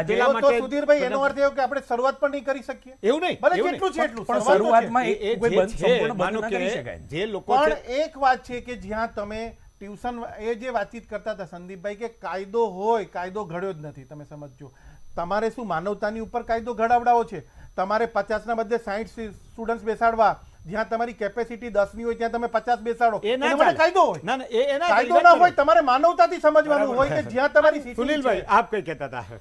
પેલા માટે સુધીરભાઈ એનો અર્થ એવો કે આપણે શરૂઆત પણ નહીં કરી શકીએ એવું નહીં ભલે જેટલું છે એટલું પણ શરૂઆતમાં એ કોઈ સંપૂર્ણ માનો કે જે લોકો પણ એક વાત છે કે જ્યાં તમે ટ્યુશન એ જે વાતચીત કરતા હતા સંદીપભાઈ કે કાયદો હોય કાયદો ઘડ્યો જ નથી તમે સમજજો તમારે શું માનવતાની ઉપર કાયદો ઘડાવડાવો છે તમારે પચાસના બદલે સાઈઠ સ્ટુડન્ટ બેસાડવા જ્યાં તમારી કેપેસિટી દસની હોય ત્યાં તમે પચાસ બેસાડો એના કાયદો હોય કાયદો ના હોય તમારે માનવતાથી સમજવાનું હોય કે જ્યાં તમારી સુનિલભાઈ આપ કઈ કહેતા હતા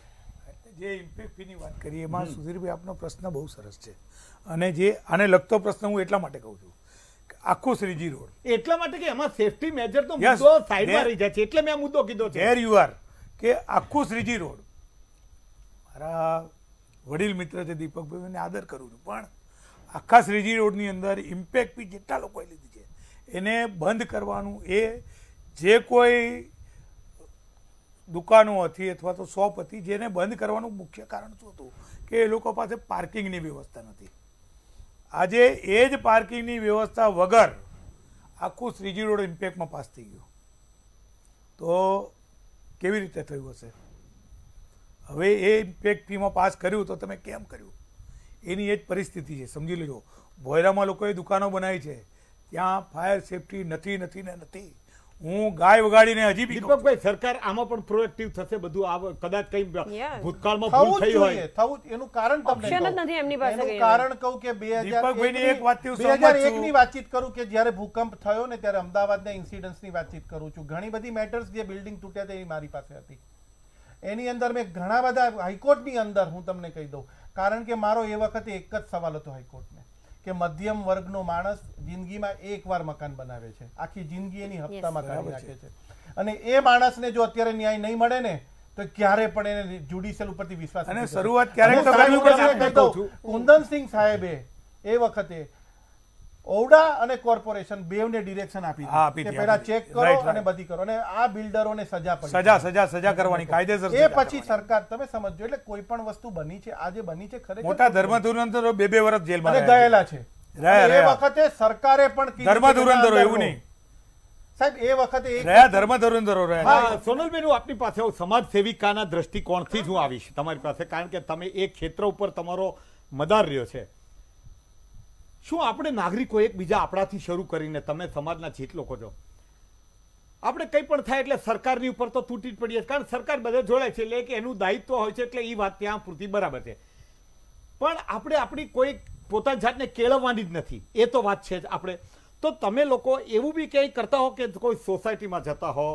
જે ઇમ્પેક્ટ વાત કરીએ એમાં સુધીરભાઈ આપનો પ્રશ્ન બહુ સરસ છે અને જે આને લગતો પ્રશ્ન હું એટલા માટે કહું છું આખો શ્રીજી રોડ એટલા માટે કે એમાં સેફટી મેજર તો મુદ્દો સાઈડમાં રહી જાય છે એટલે મેં આ મુદ્દો કીધો છે ધેર યુ આર કે આખો શ્રીજી રોડ મારા વડીલ મિત્ર છે દીપકભાઈને આદર કરું છું પણ આખા શ્રીજી રોડની અંદર ઇમ્પેક્ટ બી જેટલા લોકોએ લીધી છે એને બંધ કરવાનું એ જે કોઈ દુકાનો હતી અથવા તો શોપ હતી જેને બંધ કરવાનું મુખ્ય કારણ શું હતું કે એ લોકો પાસે પાર્કિંગની વ્યવસ્થા નથી આજે એ જ પાર્કિંગની વ્યવસ્થા વગર આખું શ્રીજી રોડ ઇમ્પેક્ટમાં પાસ થઈ ગયું તો કેવી રીતે થયું હશે હવે એ ઇમ્પેક્ટ ફીમાં પાસ કર્યું તો તમે કેમ કર્યું એની એ જ પરિસ્થિતિ છે સમજી લેજો ભોયરામાં લોકોએ દુકાનો બનાવી છે ત્યાં ફાયર સેફટી નથી નથી ને નથી હું ગાય વગાડીને હજી દીપકભાઈ સરકાર આમાં પણ પ્રોએક્ટિવ થશે બધું આ કદાચ કઈ ભૂતકાળમાં ભૂલ થઈ હોય થવું એનું કારણ તમને ઓપ્શન જ નથી એમની પાસે એનું કારણ કહું કે બે ની એક ની વાતચીત કરું કે જ્યારે ભૂકંપ થયો ને ત્યારે અમદાવાદના ની વાતચીત કરું છું ઘણી બધી મેટર્સ જે બિલ્ડિંગ તૂટ્યા તે મારી પાસે હતી એની અંદર મેં ઘણા બધા હાઈકોર્ટની અંદર હું તમને કહી દઉં કારણ કે મારો એ વખતે એક જ સવાલ હતો હાઈકોર્ટને કે મધ્યમ વર્ગનો માણસ જિંદગીમાં એકવાર મકાન બનાવે છે આખી જિંદગી એની હપ્તામાં કાઢી રાખે છે અને એ માણસને જો અત્યારે ન્યાય નહીં મળે ને તો ક્યારે પણ એને જ્યુડિશિયલ ઉપરથી વિશ્વાસ અને શરૂઆત ક્યારે કુંદનસિંહ સાહેબે એ વખતે ઓવડા અને કોર્પોરેશન બેવને ડિરેક્શન આપી આપી પહેલા ચેક કરો અને બધી કરો અને આ બિલ્ડરોને સજા પડી સજા સજા સજા કરવાની કાયદેસર એ પછી સરકાર તમે સમજો એટલે કોઈ પણ વસ્તુ બની છે આજે બની છે ખરેખર મોટા ધર્મધુરંધરો બે બે વર્ષ જેલમાં ગયેલા છે એ વખતે સરકારે પણ ધર્મધુરંધરો એવું નહીં સાહેબ એ વખતે રહ્યા ધર્મધુરંધરો રહ્યા સોનલબેન આપની પાસે સમાજ સેવિકાના દ્રષ્ટિકોણથી જ હું આવીશ તમારી પાસે કારણ કે તમે એક ક્ષેત્ર ઉપર તમારો મદાર રહ્યો છે શું આપણે નાગરિકો એકબીજા આપણાથી શરૂ કરીને તમે સમાજના જીત લોકો છો આપણે કંઈ પણ થાય એટલે સરકારની ઉપર તો તૂટી જ પડીએ કારણ સરકાર બધે જોડાય છે એટલે કે એનું દાયિત્વ હોય છે એટલે એ વાત ત્યાં પૂરતી બરાબર છે પણ આપણે આપણી કોઈ પોતાની જાતને કેળવવાની જ નથી એ તો વાત છે જ આપણે તો તમે લોકો એવું બી ક્યાંય કરતા હો કે કોઈ સોસાયટીમાં જતા હો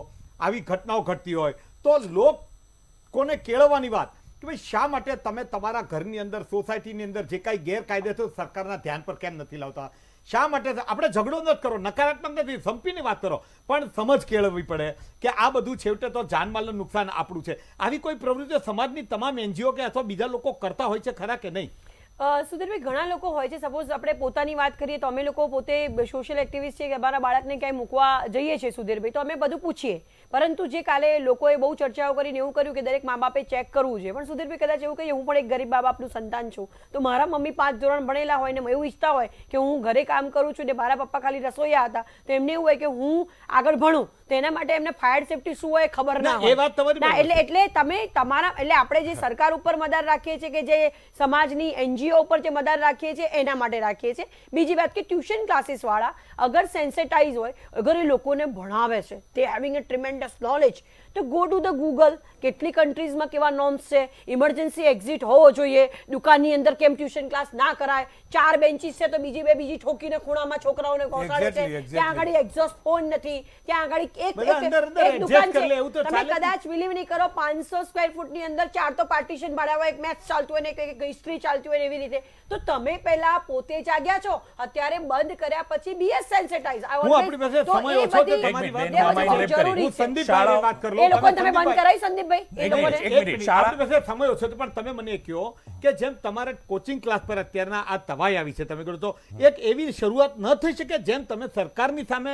આવી ઘટનાઓ ઘટતી હોય તો લોકોને કેળવવાની વાત કે ભાઈ શા માટે તમે તમારા ઘરની અંદર સોસાયટીની અંદર જે કાંઈ ગેરકાયદેસર સરકારના ધ્યાન પર કેમ નથી લાવતા શા માટે આપણે ઝઘડો નથી કરો નકારાત્મક નથી સંપીની વાત કરો પણ સમજ કેળવવી પડે કે આ બધું છેવટે તો જાનમાલનું નુકસાન આપણું છે આવી કોઈ પ્રવૃત્તિઓ સમાજની તમામ એનજીઓ કે અથવા બીજા લોકો કરતા હોય છે ખરા કે નહીં સુધીરભાઈ ઘણા લોકો હોય છે સપોઝ આપણે પોતાની વાત કરીએ તો અમે લોકો પોતે સોશિયલ એક્ટિવિસ્ટ છે કે અમારા બાળકને ક્યાંય મૂકવા જઈએ છીએ સુધીરભાઈ તો અમે બધું પૂછીએ પરંતુ જે કાલે લોકોએ બહુ ચર્ચાઓ કરીને એવું કર્યું કે દરેક મા બાપે ચેક કરવું છે પણ સુધીરભાઈ કદાચ એવું કહીએ હું પણ એક ગરીબ મા બાપનું સંતાન છું તો મારા મમ્મી પાંચ ધોરણ ભણેલા હોય ને એવું ઈચ્છતા હોય કે હું ઘરે કામ કરું છું ને મારા પપ્પા ખાલી રસોઈયા હતા તો એમને એવું હોય કે હું આગળ ભણું તો એના માટે એમને ફાયર સેફટી શું હોય ખબર ના હોય ના એટલે એટલે તમે તમારા એટલે આપણે જે સરકાર ઉપર મદાર રાખીએ છીએ કે જે સમાજની એનજીઓ ઉપર જે મદાર રાખીએ છીએ એના માટે રાખીએ છીએ બીજી વાત કે ટ્યુશન ક્લાસીસ વાળા અગર સેન્સેટાઇઝ હોય અગર એ લોકોને ભણાવે છે તે having a tremendous Just knowledge તો ગો ટુ ધ ગૂગલ કેટલી કન્ટ્રીઝમાં કેવા નોર્મ્સ છે ઇમરજન્સી એક્ઝિટ હોવો જોઈએ દુકાનની અંદર કેમ ટ્યુશન ક્લાસ ના કરાય ચાર બેન્ચીસ છે તો બીજી બે બીજી ઠોકીને ખૂણામાં છોકરાઓને ઘોસાડે છે ત્યાં આગળ એક્ઝોસ્ટ ફોન નથી ત્યાં આગળ એક દુકાન છે તમે કદાચ બિલીવ નહીં કરો પાંચસો સ્ક્વેર ફૂટની અંદર ચાર તો પાર્ટીશન ભાડાવા એક મેથ્સ ચાલતું હોય ને કંઈક હિસ્ટ્રી ચાલતી હોય એવી રીતે તો તમે પહેલા પોતે જાગ્યા છો અત્યારે બંધ કર્યા પછી બીએસ એસ સેન્સિટાઇઝ તો એ બધી જરૂરી છે કોચિંગ ક્લાસ પર અત્યારના આ તવાઈ આવી છે તમે કહો તો એક એવી શરૂઆત ન થઈ શકે જેમ તમે સરકારની સામે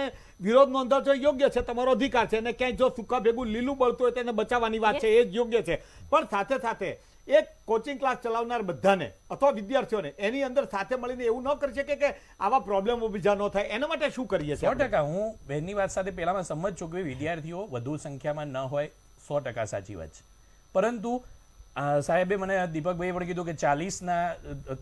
વિરોધ નોંધાવ છો યોગ્ય છે તમારો અધિકાર છે અને ક્યાંય જો સૂકા ભેગું લીલું બળતું હોય તેને બચાવવાની વાત છે એ જ યોગ્ય છે પણ સાથે સાથે એક કોચિંગ ક્લાસ ચલાવનાર બધાને અથવા વિદ્યાર્થીઓને એની અંદર સાથે મળીને એવું ન કરી શકે કે આવા પ્રોબ્લેમ બીજા ન થાય એના માટે શું કરીએ સો ટકા હું બહેનની વાત સાથે પહેલામાં સંમત છું કે વિદ્યાર્થીઓ વધુ સંખ્યામાં ન હોય સો ટકા સાચી વાત છે પરંતુ સાહેબે મને દીપકભાઈએ પણ કીધું કે ચાલીસના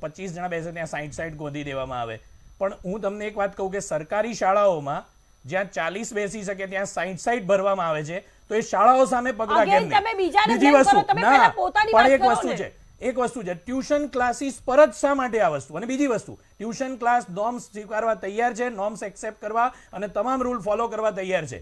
પચીસ જણા બેસે ત્યાં સાઠ સાઠ ગોંધી દેવામાં આવે પણ હું તમને એક વાત કહું કે સરકારી શાળાઓમાં જ્યાં ચાલીસ બેસી શકે ત્યાં સાઠ સાઠ ભરવામાં આવે છે તો એ શાળાઓ સામે પગલા કેમ બીજી વસ્તુ ના પણ એક વસ્તુ છે એક વસ્તુ છે ટ્યુશન ક્લાસીસ પર જ શા માટે આ વસ્તુ અને બીજી વસ્તુ ટ્યુશન ક્લાસ નોમ્સ સ્વીકારવા તૈયાર છે નોમ્સ એક્સેપ્ટ કરવા અને તમામ રૂલ ફોલો કરવા તૈયાર છે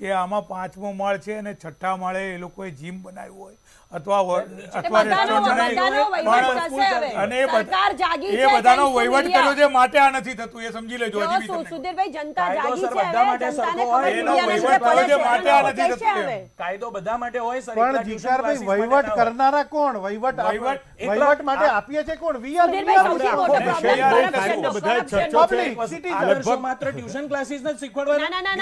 કે આમાં પાંચમો માળ છે અને છઠ્ઠા માળે એ લોકોએ જીમ બનાવ્યું હોય વહીવટ કરનારા કોણ વહીવટ વહીવટ માટે આપીએ છે કોણ વી આર બધા ચર્ચો માત્ર ટ્યુશન ક્લાસીસ ને શીખવાડવા ના ના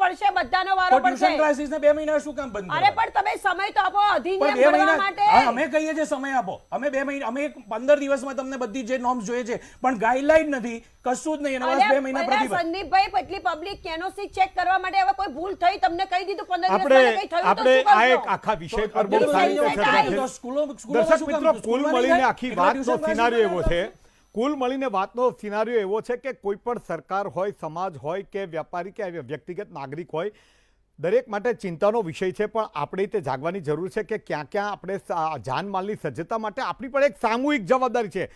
પડશે બધાનો ટ્યુશન ક્લાસીસ ને 2 મહિના શું કામ બંધ અરે પણ તમે સમય તો આપો અધિનિયમ ઘડવા માટે અમે કહીએ છીએ સમય આપો અમે બે મહિના અમે 15 દિવસમાં તમને બધી જે નોર્મ્સ જોઈએ છે પણ ગાઈડલાઈન નથી કશું જ નહીં અને બસ 2 મહિના પ્રતિબંધ સંદીપભાઈ પટલી પબ્લિક કેનોસી ચેક કરવા માટે હવે કોઈ ભૂલ થઈ તમને કહી દીધું 15 દિવસમાં કઈ થયું આપણે આ એક આખા વિષય પર બહુ સારી ચર્ચા છે સ્કૂલો દર્શક મિત્રો કુલ મળીને આખી વાતનો સિનારિયો એવો છે કુલ મળીને વાતનો સિનારિયો એવો છે કે કોઈ પણ સરકાર હોય સમાજ હોય કે વ્યાપારી કે વ્યક્તિગત નાગરિક હોય દરેક માટે ચિંતાનો વિષય છે પણ આપણે તે જાગવાની જરૂર છે કે ક્યાં ક્યાં આપણે જાનમાલની સજ્જતા માટે આપણી પણ એક સામૂહિક જવાબદારી છે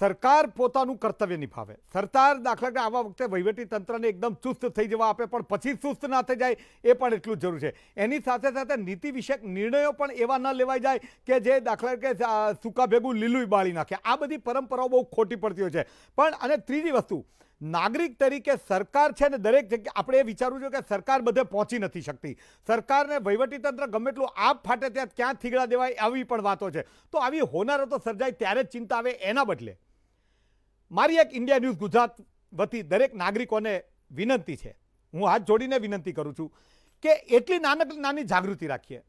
સરકાર પોતાનું કર્તવ્ય નિભાવે સરકાર દાખલા આવા વખતે વહીવટી તંત્રને એકદમ ચુસ્ત થઈ જવા આપે પણ પછી સુસ્ત ના થઈ જાય એ પણ એટલું જ જરૂર છે એની સાથે સાથે નીતિ વિષયક નિર્ણયો પણ એવા ન લેવાઈ જાય કે જે દાખલા કે સૂકા ભેગું લીલું બાળી નાખે આ બધી પરંપરાઓ બહુ ખોટી પડતી હોય છે પણ અને ત્રીજી વસ્તુ નાગરિક તરીકે સરકાર છે ને દરેક જગ્યાએ આપણે એ વિચારવું જોઈએ કે સરકાર બધે પહોંચી નથી શકતી સરકારને વહીવટીતંત્ર ગમે એટલું આપ ફાટે ત્યાં ક્યાં થીગડા દેવાય આવી પણ વાતો છે તો આવી હોનારતો સર્જાય ત્યારે જ ચિંતા આવે એના બદલે મારી એક ઇન્ડિયા ન્યૂઝ ગુજરાત વતી દરેક નાગરિકોને વિનંતી છે હું હાથ જોડીને વિનંતી કરું છું કે એટલી નાનક નાની જાગૃતિ રાખીએ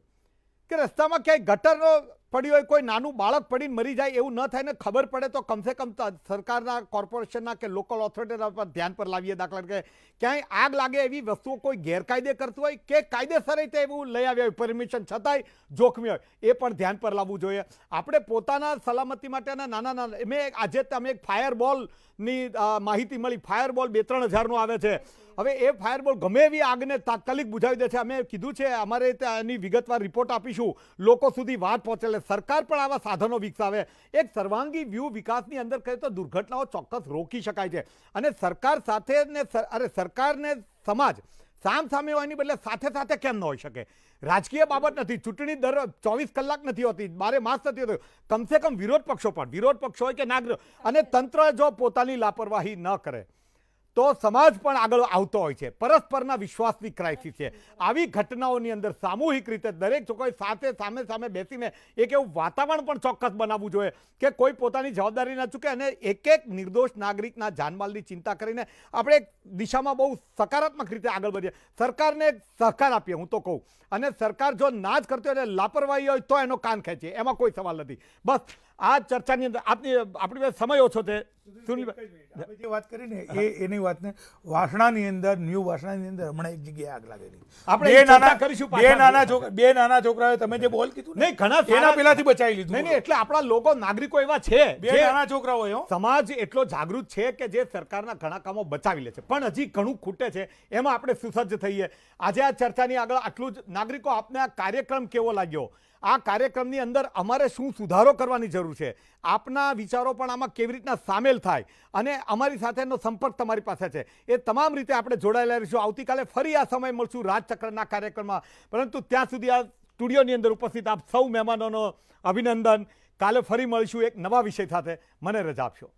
કે રસ્તામાં ક્યાંય ગટરનો પડ્યો હોય કોઈ નાનું બાળક પડીને મરી જાય એવું ન થાય ને ખબર પડે તો કમસે કમ સરકારના કોર્પોરેશનના કે લોકલ ઓથોરિટીના પર ધ્યાન પર લાવીએ દાખલા તરીકે ક્યાંય આગ લાગે એવી વસ્તુઓ કોઈ ગેરકાયદે કરતું હોય કે કાયદેસર રીતે એવું લઈ આવ્યા હોય પરમિશન છતાંય જોખમી હોય એ પણ ધ્યાન પર લાવવું જોઈએ આપણે પોતાના સલામતી માટેના નાના નાના મેં આજે તમે એક ફાયરબોલની માહિતી મળી ફાયરબોલ બે ત્રણ હજારનો આવે છે હવે એ ફાયરબોલ ગમે એવી આગને તાત્કાલિક બુઝાવી દે છે અમે કીધું છે અમારે ત્યાંની વિગતવાર રિપોર્ટ આપીશું લોકો સુધી વાત પહોંચે સરકાર પણ આવા સાધનો વિકસાવે એક સર્વાંગી વ્યૂહ વિકાસની અંદર કહે તો દુર્ઘટનાઓ ચોક્કસ રોકી શકાય છે અને સરકાર સાથે ને અરે સરકારને સમાજ સામ સામે હોય બદલે સાથે સાથે કેમ ન હોઈ શકે રાજકીય બાબત નથી ચૂંટણી દર ચોવીસ કલાક નથી હોતી બારે માસ નથી હોતી કમસે કમ વિરોધ પક્ષો પણ વિરોધ પક્ષો હોય કે નાગરિક અને તંત્ર જો પોતાની લાપરવાહી ન કરે તો સમાજ પણ આગળ આવતો હોય છે પરસ્પરના વિશ્વાસની ક્રાઇસિસ છે આવી ઘટનાઓની અંદર સામૂહિક રીતે દરેક છોકરાએ સાથે સામે સામે બેસીને એક એવું વાતાવરણ પણ ચોક્કસ બનાવવું જોઈએ કે કોઈ પોતાની જવાબદારી ના ચૂકે અને એક એક નિર્દોષ નાગરિકના જાનમાલની ચિંતા કરીને આપણે એક દિશામાં બહુ સકારાત્મક રીતે આગળ વધીએ સરકારને સહકાર આપીએ હું તો કહું અને સરકાર જો ના જ કરતી હોય લાપરવાહી હોય તો એનો કાન ખેંચીએ એમાં કોઈ સવાલ નથી બસ આ ચર્ચાની અંદર આપની આપણી પાસે સમય ઓછો છે જે વાત કરીને એ એની વાતને વાસણાની અંદર ન્યૂ વાસણાની અંદર હમણાં એક જગ્યાએ આગ લાગેલી આપણે બે નાના કરીશું બે નાના છોકરા બે નાના છોકરાએ તમે જે બોલ કીધું નહીં ઘણા એના પહેલાથી બચાવી લીધું નહીં એટલે આપણા લોકો નાગરિકો એવા છે બે નાના છોકરાઓ એવો સમાજ એટલો જાગૃત છે કે જે સરકારના ઘણા કામો બચાવી લે છે પણ હજી ઘણું ખૂટે છે એમાં આપણે સુસજ્જ થઈએ આજે આ ચર્ચાની આગળ આટલું જ નાગરિકો આપને આ કાર્યક્રમ કેવો લાગ્યો આ કાર્યક્રમની અંદર અમારે શું સુધારો કરવાની જરૂર છે આપના વિચારો પણ આમાં કેવી રીતના સામેલ થાય અને અમારી સાથેનો સંપર્ક તમારી પાસે છે એ તમામ રીતે આપણે જોડાયેલા રહીશું આવતીકાલે ફરી આ સમય મળશું રાજચક્રના કાર્યક્રમમાં પરંતુ ત્યાં સુધી આ સ્ટુડિયોની અંદર ઉપસ્થિત આપ સૌ મહેમાનોનો અભિનંદન કાલે ફરી મળીશું એક નવા વિષય સાથે મને રજા આપશો